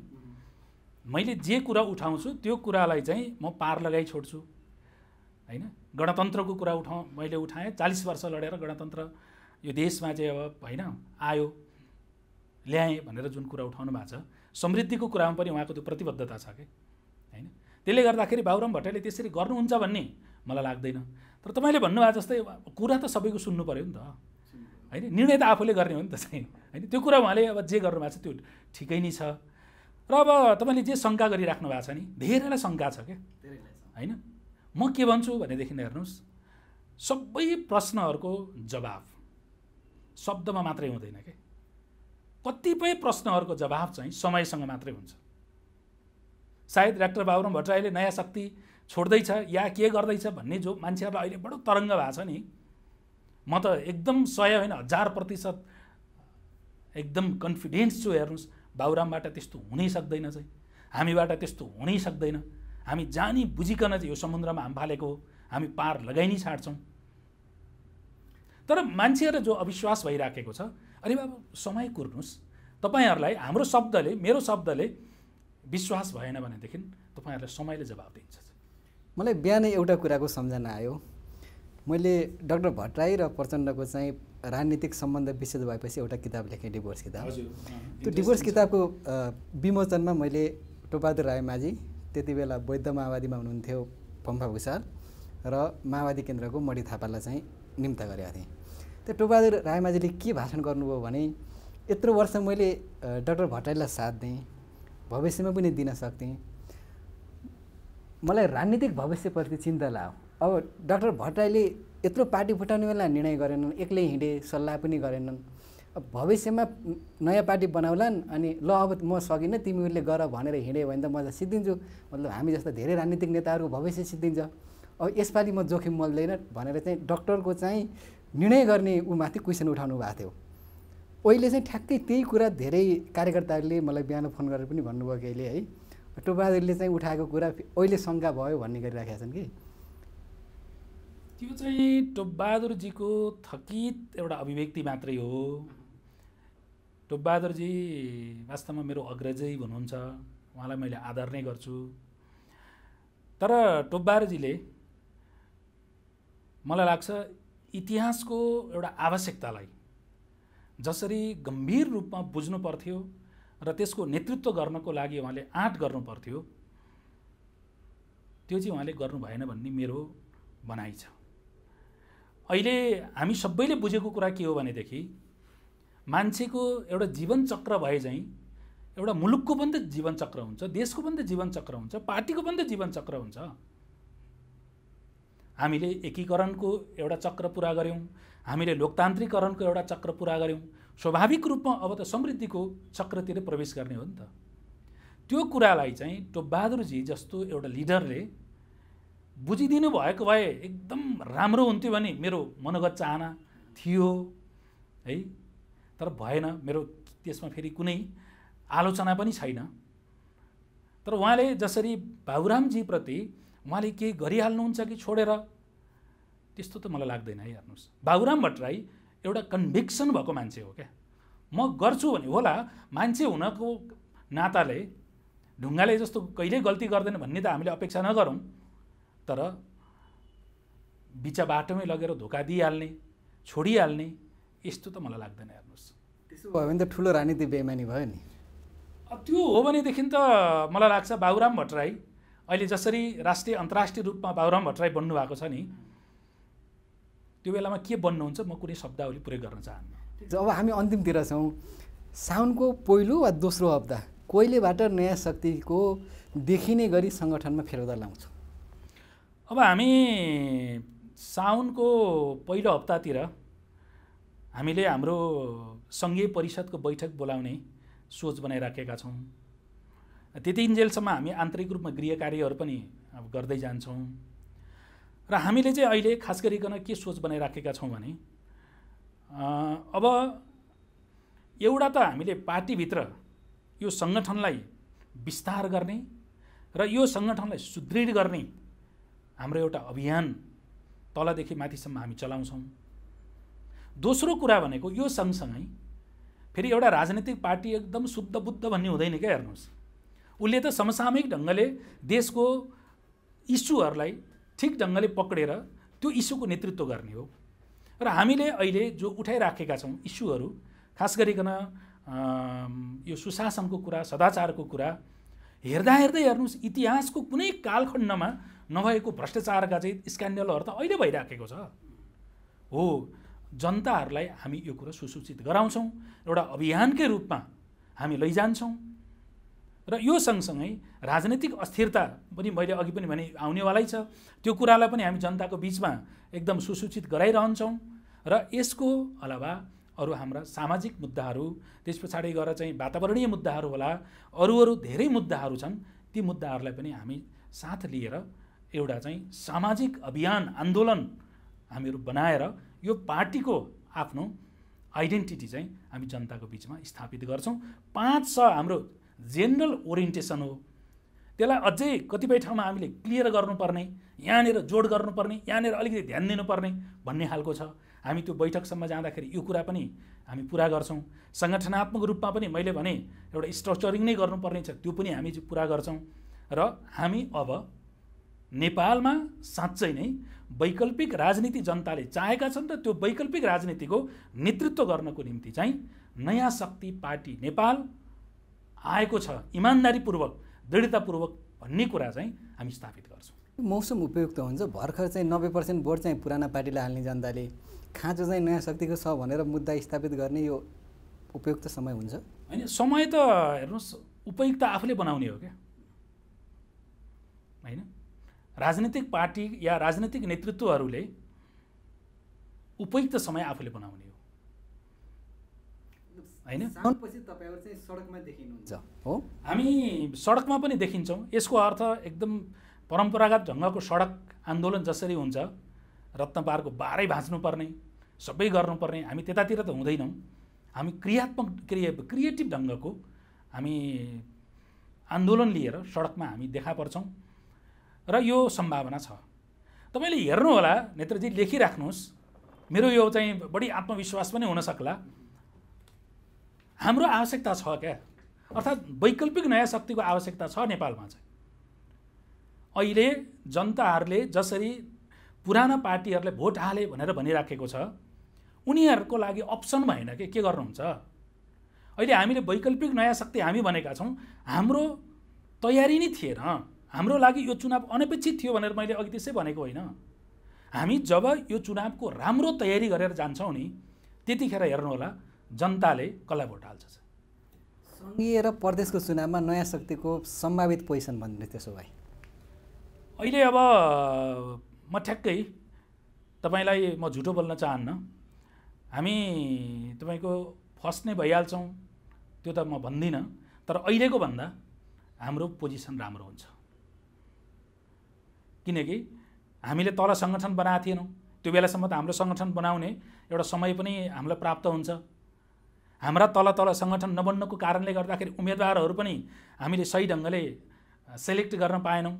मैले जे कुरा उठाउँछु त्यो कुरालाई चाहिँ म पार लगाइ छोड्छु होइन गणतन्त्रको कुरा उठाउँ मैले उठाएँ चालिस वर्ष लडेर गणतन्त्र यो देशमा चाहिँ अब होइन आयो ल्याएँ भनेर जुन कुरा उठाउनु भएको छ समृद्धिको कुरामा पनि उहाँको त्यो प्रतिबद्धता छ कि होइन त्यसले गर्दाखेरि बाबुराम भट्टराईले त्यसरी गर्नुहुन्छ भन्ने मलाई लाग्दैन तर तपाईँले भन्नुभएको जस्तै कुरा त सबैको सुन्नु पऱ्यो नि त होइन निर्णय त आफूले गर्ने हो नि त चाहिँ होइन त्यो कुरा उहाँले अब जे गर्नु भएको छ त्यो ठिकै नै छ र अब तपाईँले जे शङ्का गरिराख्नु भएको छ नि धेरैलाई शङ्का छ क्या होइन म के भन्छु भनेदेखि हेर्नुहोस् सबै प्रश्नहरूको जवाब शब्दमा मात्रै हुँदैन क्या कतिपय प्रश्नहरूको जवाब चाहिँ समयसँग मात्रै हुन्छ सायद डाक्टर बाबुराम भट्टराईले नयाँ शक्ति छोड्दैछ या के गर्दैछ भन्ने जो मान्छेहरूलाई अहिले बडो तरङ्ग भएको छ नि म त एकदम सय होइन हजार प्रतिशत एकदम कन्फिडेन्स छु हेर्नुहोस् बाबुरामबाट त्यस्तो हुनै सक्दैन चाहिँ हामीबाट त्यस्तो हुनै सक्दैन हामी जानी बुझिकन चाहिँ यो समुद्रमा हाम फालेको हो हामी पार लगाइ नै छाड्छौँ तर मान्छेहरू जो अविश्वास भइराखेको छ अरे बाबु समय कुर्नुहोस् तपाईँहरूलाई हाम्रो शब्दले मेरो शब्दले विश्वास भएन भनेदेखि तपाईँहरूलाई समयले जवाब दिन्छ मलाई बिहानै एउटा कुराको सम्झना आयो मैले डक्टर भट्टराई र प्रचण्डको चाहिँ राजनीतिक सम्बन्ध विशेष भएपछि एउटा किताब लेखेँ डिभोर्स किताब त्यो डिभोर्स किताबको विमोचनमा मैले टोपबहादुर राई माझी त्यति बेला बौद्ध माओवादीमा हुनुहुन्थ्यो पम्फा भुषाल र माओवादी केन्द्रको मणि थापालाई चाहिँ निम्त गरेका थिएँ त्यो टोपबहादुर रायमाझीले के भाषण गर्नुभयो भने यत्रो वर्ष मैले डक्टर भट्टराईलाई साथ दिएँ भविष्यमा पनि दिन सक्थेँ मलाई राजनीतिक भविष्यप्रति चिन्ता लाओ अब डाक्टर भट्टराईले यत्रो पार्टी फुटाउने बेला निर्णय गरेनन् एक्लै हिँडे सल्लाह पनि गरेनन् अब भविष्यमा नयाँ पार्टी बनाउलान् अनि ल अब म सकिनँ तिमीहरूले गर भनेर हिँड्यो भने त म त सिद्धिन्छु मतलब हामी जस्ता धेरै राजनीतिक नेताहरूको भविष्य सिद्धिन्छ अब यसपालि म जोखिम मल्दैन भनेर चाहिँ डक्टरको चाहिँ निर्णय गर्ने उमाथि क्वेसन उठाउनु भएको थियो अहिले चाहिँ ठ्याक्कै त्यही कुरा धेरै कार्यकर्ताहरूले मलाई बिहान फोन गरेर पनि भन्नुभयो कि अहिले है टोपादेवीले चाहिँ उठाएको कुरा अहिले शङ्का भयो भन्ने गरिराखेका छन् कि त्यो चाहिँ टोपबहादुरजीको थकित एउटा अभिव्यक्ति मात्रै हो टोपबहादुरजी वास्तवमा मेरो अग्रजै हुनुहुन्छ उहाँलाई मैले आदर नै गर्छु तर टोपबहादुरजीले मलाई लाग्छ इतिहासको एउटा आवश्यकतालाई जसरी गम्भीर रूपमा बुझ्नु पर्थ्यो र त्यसको नेतृत्व गर्नको लागि उहाँले आँट गर्नु पर्थ्यो त्यो चाहिँ उहाँले गर्नु भएन भन्ने मेरो भनाइ छ अहिले हामी सबैले बुझेको कुरा के हो भनेदेखि मान्छेको एउटा जीवनचक्र भए चाहिँ एउटा मुलुकको पनि त जीवनचक्र हुन्छ देशको पनि त जीवनचक्र हुन्छ पार्टीको पनि त जीवनचक्र हुन्छ हामीले एकीकरणको एउटा चक्र पुरा गऱ्यौँ हामीले लोकतान्त्रिकरणको एउटा चक्र पुरा गऱ्यौँ स्वाभाविक रूपमा अब त समृद्धिको चक्रतिर प्रवेश गर्ने हो नि त त्यो कुरालाई चाहिँ टोपबहादुरजी जस्तो एउटा लिडरले बुझिदिनु भएको भए एकदम राम्रो हुन्थ्यो भने मेरो मनोगत चाहना थियो है तर भएन मेरो त्यसमा फेरि कुनै आलोचना पनि छैन तर उहाँले जसरी बाबुरामजीप्रति उहाँले केही गरिहाल्नुहुन्छ कि छोडेर त्यस्तो त मलाई लाग्दैन है हेर्नुहोस् बाबुराम भट्टराई एउटा कन्भिक्सन भएको मान्छे हो क्या म गर्छु भने होला मान्छे हुनको नाताले ढुङ्गाले जस्तो कहिल्यै गल्ती गर्दैन भन्ने त हामीले अपेक्षा नगरौँ तर बिच बाटोमै लगेर धोका दिइहाल्ने छोडिहाल्ने यस्तो त मलाई लाग्दैन हेर्नुहोस् त्यसो भयो भने त ठुलो राजनीति बेमानी भयो नि अब त्यो हो भनेदेखि त मलाई लाग्छ बाबुराम भट्टराई अहिले जसरी राष्ट्रिय अन्तर्राष्ट्रिय रूपमा बाबुराम भट्टराई बन्नुभएको छ नि त्यो बेलामा के बन्नुहुन्छ म कुनै शब्दावली प्रयोग गर्न चाहन्न अब हामी अन्तिमतिर छौँ साउनको पहिलो वा दोस्रो हप्ता कोइलेबाट नयाँ शक्तिको देखिने गरी सङ्गठनमा फेरबदल लाउँछौँ अब हामी साउनको पहिलो हप्तातिर हामीले हाम्रो सङ्घीय परिषदको बैठक बोलाउने सोच बनाइराखेका छौँ त्यति इन्जेलसम्म हामी आन्तरिक रूपमा गृह कार्यहरू पनि अब गर्दै जान्छौँ र हामीले चाहिँ अहिले खास गरिकन के सोच बनाइराखेका छौँ भने अब एउटा त हामीले पार्टीभित्र यो सङ्गठनलाई विस्तार गर्ने र यो सङ्गठनलाई सुदृढ गर्ने हाम्रो एउटा अभियान तलदेखि माथिसम्म हामी चलाउँछौँ दोस्रो कुरा भनेको यो सँगसँगै फेरि एउटा राजनीतिक पार्टी एकदम शुद्ध बुद्ध भन्ने हुँदैन क्या हेर्नुहोस् उसले त समसामयिक ढङ्गले देशको इस्युहरूलाई ठिक ढङ्गले पक्रेर त्यो इस्युको नेतृत्व गर्ने हो र हामीले अहिले जो उठाइराखेका छौँ इस्युहरू खास गरिकन यो सुशासनको कुरा सदाचारको कुरा हेर्दा हेर्दै हेर्नुहोस् इतिहासको कुनै कालखण्डमा नभएको भ्रष्टाचारका चाहिँ स्क्यान्डलहरू त अहिले भइराखेको छ हो जनताहरूलाई हामी यो कुरा सुसूचित गराउँछौँ एउटा अभियानकै रूपमा हामी लैजान्छौँ र यो सँगसँगै राजनैतिक अस्थिरता पनि मैले अघि पनि भने आउनेवालै छ त्यो कुरालाई पनि हामी जनताको बिचमा एकदम सुसूचित गराइरहन्छौँ र यसको अलावा अरू हाम्रा सामाजिक मुद्दाहरू त्यस पछाडि गएर चाहिँ वातावरणीय मुद्दाहरू होला अरू अरू धेरै मुद्दाहरू छन् ती मुद्दाहरूलाई पनि हामी साथ लिएर एउटा चाहिँ सामाजिक अभियान आन्दोलन हामीहरू बनाएर यो पार्टीको आफ्नो आइडेन्टिटी चाहिँ हामी जनताको बिचमा स्थापित गर्छौँ पाँच छ हाम्रो जेनरल ओरिएन्टेसन हो त्यसलाई अझै कतिपय ठाउँमा हामीले क्लियर गर्नुपर्ने यहाँनिर जोड गर्नुपर्ने यहाँनिर अलिकति ध्यान दिनुपर्ने भन्ने खालको छ हामी त्यो बैठकसम्म जाँदाखेरि यो कुरा पनि हामी पुरा गर्छौँ सङ्गठनात्मक रूपमा पनि मैले भने एउटा स्ट्रक्चरिङ नै गर्नुपर्ने छ त्यो पनि हामी पुरा गर्छौँ र हामी अब नेपालमा साँच्चै नै वैकल्पिक राजनीति जनताले चाहेका छन् र त्यो वैकल्पिक राजनीतिको नेतृत्व गर्नको निम्ति चाहिँ नयाँ शक्ति पार्टी नेपाल आएको छ इमान्दारीपूर्वक दृढतापूर्वक भन्ने कुरा चाहिँ हामी स्थापित गर्छौँ मौसम उपयुक्त हुन्छ भर्खर चाहिँ नब्बे पर्सेन्ट भोट चाहिँ पुराना पार्टीलाई हाल्ने जनताले खाँचो चाहिँ नयाँ शक्तिको छ भनेर मुद्दा स्थापित गर्ने यो उपयुक्त समय हुन्छ होइन समय त हेर्नुहोस् उपयुक्त आफूले बनाउने हो क्या होइन राजनीतिक पार्टी या राजनीतिक नेतृत्वहरूले उपयुक्त समय आफूले बनाउने हो होइन हो हामी सडकमा पनि देखिन्छौँ यसको अर्थ एकदम परम्परागत ढङ्गको सडक आन्दोलन जसरी हुन्छ रत्नपारको बाह्रै भाँच्नुपर्ने सबै गर्नुपर्ने हामी त्यतातिर त हुँदैनौँ हामी क्रियात्मक क्रिया क्रिएटिभ ढङ्गको हामी आन्दोलन लिएर सडकमा हामी देखा पर्छौँ र यो सम्भावना छ तपाईँले हेर्नुहोला नेत्रजी लेखिराख्नुहोस् मेरो यो चाहिँ बढी आत्मविश्वास पनि हुनसक्ला हाम्रो आवश्यकता छ क्या अर्थात् वैकल्पिक नयाँ शक्तिको आवश्यकता छ नेपालमा चाहिँ अहिले जनताहरूले जसरी पुराना पार्टीहरूले भोट हाले भनेर भनिराखेको छ उनीहरूको लागि अप्सन भएन कि के गर्नुहुन्छ अहिले हामीले वैकल्पिक नयाँ शक्ति हामी भनेका छौँ हाम्रो तयारी नै थिएन हाम्रो लागि यो चुनाव अनपेक्षित थियो भनेर मैले अघि त्यसै भनेको होइन हामी जब यो चुनावको राम्रो तयारी गरेर जान्छौँ नि त्यतिखेर हेर्नुहोला जनताले कसलाई भोट हाल्छ सङ्घीय र प्रदेशको चुनावमा नयाँ शक्तिको सम्भावित पोजिसन भन्ने त्यसो भए अहिले अब म ठ्याक्कै तपाईँलाई म झुटो बोल्न चाहन्न हामी तपाईँको फर्स्ट नै भइहाल्छौँ त्यो त म भन्दिनँ तर अहिलेको भन्दा हाम्रो पोजिसन राम्रो हुन्छ किनकि हामीले तल सङ्गठन बनाएको थिएनौँ त्यो बेलासम्म त हाम्रो सङ्गठन बनाउने एउटा समय पनि हामीलाई प्राप्त हुन्छ हाम्रा तल तल सङ्गठन नबन्नको कारणले गर्दाखेरि उम्मेदवारहरू पनि हामीले सही ढङ्गले सेलेक्ट गर्न पाएनौँ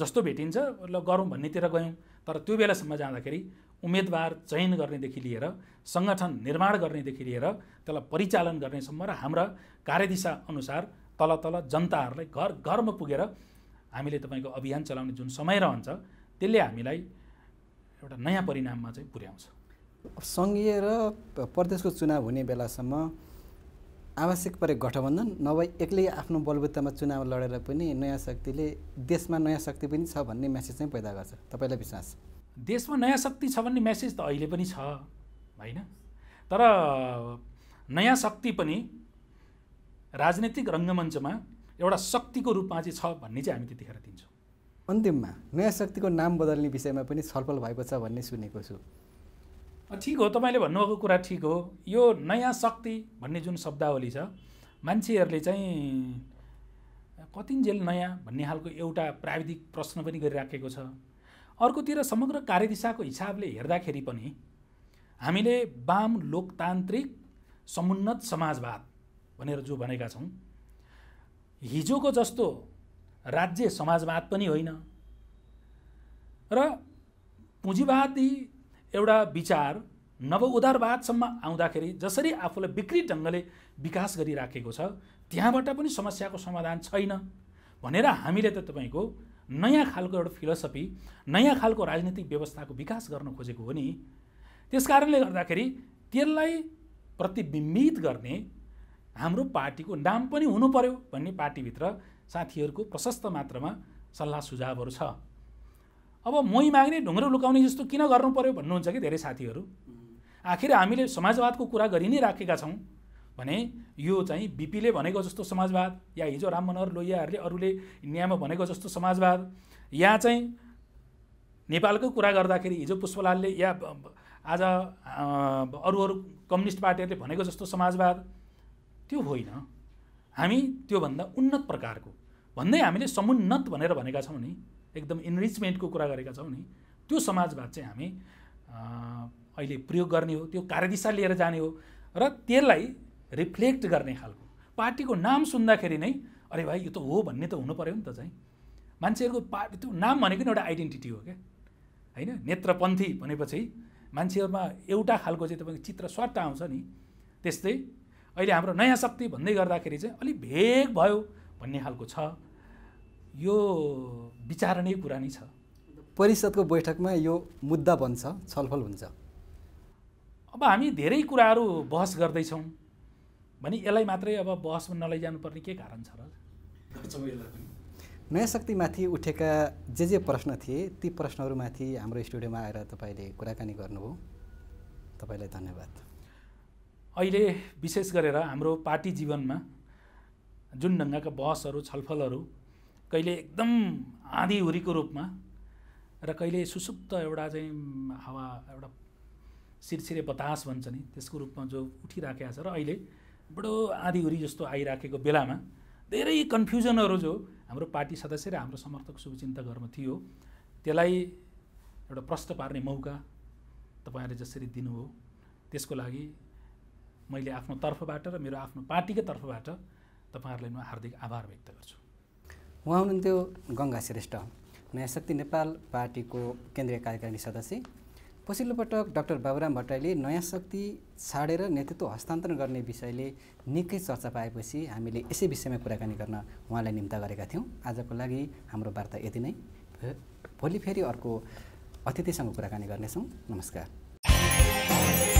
जस्तो भेटिन्छ ल गरौँ भन्नेतिर गयौँ तर त्यो बेलासम्म जाँदाखेरि उम्मेदवार चयन गर्नेदेखि लिएर सङ्गठन निर्माण गर्नेदेखि लिएर त्यसलाई परिचालन गर्नेसम्म र हाम्रा कार्यदिशा अनुसार तल तल जनताहरूलाई घर घरमा पुगेर हामीले तपाईँको अभियान चलाउने जुन समय रहन्छ त्यसले हामीलाई एउटा नयाँ परिणाममा चाहिँ पुर्याउँछ सङ्घीय र प्रदेशको चुनाव हुने बेलासम्म आवश्यक परे गठबन्धन नभए एक्लै आफ्नो बलबुत्तामा चुनाव लडेर पनि नयाँ शक्तिले देशमा नयाँ शक्ति पनि छ भन्ने म्यासेज चाहिँ पैदा गर्छ तपाईँलाई विश्वास देशमा नयाँ शक्ति छ भन्ने म्यासेज त अहिले पनि छ होइन तर नयाँ शक्ति पनि राजनीतिक रङ्गमञ्चमा एउटा शक्तिको रूपमा चाहिँ छ भन्ने चाहिँ हामी त्यतिखेर दिन्छौँ अन्तिममा नयाँ शक्तिको नाम बदल्ने विषयमा पनि छलफल भएको छ भन्ने सुनेको छु ठिक हो तपाईँले भन्नुभएको कुरा ठिक हो यो नयाँ शक्ति भन्ने जुन शब्दावली छ मान्छेहरूले चाहिँ कतिन्जेल नयाँ भन्ने खालको एउटा प्राविधिक प्रश्न पनि गरिराखेको छ अर्कोतिर समग्र कार्यदिशाको हिसाबले हेर्दाखेरि पनि हामीले वाम लोकतान्त्रिक समुन्नत समाजवाद भनेर जो भनेका छौँ हिजोको जस्तो राज्य समाजवाद पनि होइन र पुँजीवादी एउटा विचार नव उदारवादसम्म आउँदाखेरि जसरी आफूलाई बिक्री ढङ्गले विकास गरिराखेको छ त्यहाँबाट पनि समस्याको समाधान छैन भनेर हामीले त तपाईँको नयाँ खालको एउटा फिलोसफी नयाँ खालको राजनीतिक व्यवस्थाको विकास गर्न खोजेको हो नि त्यस कारणले गर्दाखेरि त्यसलाई प्रतिबिम्बित गर्ने हाम्रो पार्टीको नाम पनि हुनु पर्यो भन्ने पार्टीभित्र साथीहरूको प्रशस्त मात्रामा सल्लाह सुझावहरू छ अब मोही माग्ने ढुङ्ग्रो लुकाउने जस्तो किन गर्नु पर्यो भन्नुहुन्छ कि धेरै साथीहरू आखिर हामीले समाजवादको कुरा गरि नै राखेका छौँ भने यो चाहिँ बिपीले भनेको जस्तो समाजवाद या हिजो राम मनोहर लोहियाहरूले अरूले इन्डियामा भनेको जस्तो समाजवाद या चाहिँ नेपालको कुरा गर्दाखेरि हिजो पुष्पलालले या आज अरू अरू कम्युनिस्ट पार्टीहरूले भनेको जस्तो समाजवाद त्यो होइन हामी त्योभन्दा उन्नत प्रकारको भन्दै हामीले समुन्नत भनेर भनेका छौँ नि एकदम इन्रिचमेन्टको कुरा गरेका छौँ नि त्यो समाजवाद चाहिँ हामी अहिले प्रयोग गर्ने हो त्यो कार्यदिशा लिएर जाने हो र त्यसलाई रिफ्लेक्ट गर्ने खालको पार्टीको नाम सुन्दाखेरि नै अरे भाइ यो त हो भन्ने त हुनु पऱ्यो नि त चाहिँ मान्छेहरूको पार्टी त्यो नाम भनेको नि एउटा आइडेन्टिटी हो क्या होइन नेत्रपन्थी भनेपछि मान्छेहरूमा एउटा खालको चाहिँ तपाईँको चित्र स्वार्थ आउँछ नि त्यस्तै अहिले हाम्रो नयाँ शक्ति भन्दै गर्दाखेरि चाहिँ अलिक भेग भयो भन्ने खालको छ यो विचार नै पुरानै छ परिषदको बैठकमा यो मुद्दा बन्छ छलफल हुन्छ अब हामी धेरै कुराहरू बहस गर्दैछौँ भने यसलाई मात्रै अब बहसमा नलैजानुपर्ने के कारण छ र नयाँ शक्तिमाथि उठेका जे जे प्रश्न थिए ती प्रश्नहरूमाथि हाम्रो स्टुडियोमा आएर तपाईँले कुराकानी गर्नुभयो तपाईँलाई धन्यवाद अहिले विशेष गरेर हाम्रो पार्टी जीवनमा जुन ढङ्गका बहसहरू छलफलहरू कहिले एकदम आँधीहुरीको रूपमा र कहिले सुसुप्त एउटा चाहिँ हावा एउटा सिरसिरे बतास भन्छ नि त्यसको रूपमा जो उठिराखेको छ र अहिले बडो आँधीहुरी जस्तो आइराखेको बेलामा धेरै कन्फ्युजनहरू जो हाम्रो पार्टी सदस्य र हाम्रो समर्थक शुभचिन्तकहरूमा थियो त्यसलाई एउटा प्रश्न पार्ने मौका तपाईँहरूले जसरी दिनुभयो त्यसको लागि मैले आफ्नो तर्फबाट र मेरो आफ्नो पार्टीकै तर्फबाट तपाईँहरूलाई म हार्दिक आभार व्यक्त गर्छु उहाँ हुनुहुन्थ्यो गङ्गा श्रेष्ठ नयाँ शक्ति नेपाल पार्टीको केन्द्रीय कार्यकारिणी सदस्य पछिल्लो पटक डाक्टर बाबुराम भट्टराईले नयाँ शक्ति छाडेर नेतृत्व हस्तान्तरण गर्ने विषयले निकै चर्चा पाएपछि हामीले यसै विषयमा कुराकानी गर्न उहाँलाई निम्ता गरेका थियौँ आजको लागि हाम्रो वार्ता यति नै भोलि फेरि अर्को अतिथिसँग कुराकानी गर्नेछौँ नमस्कार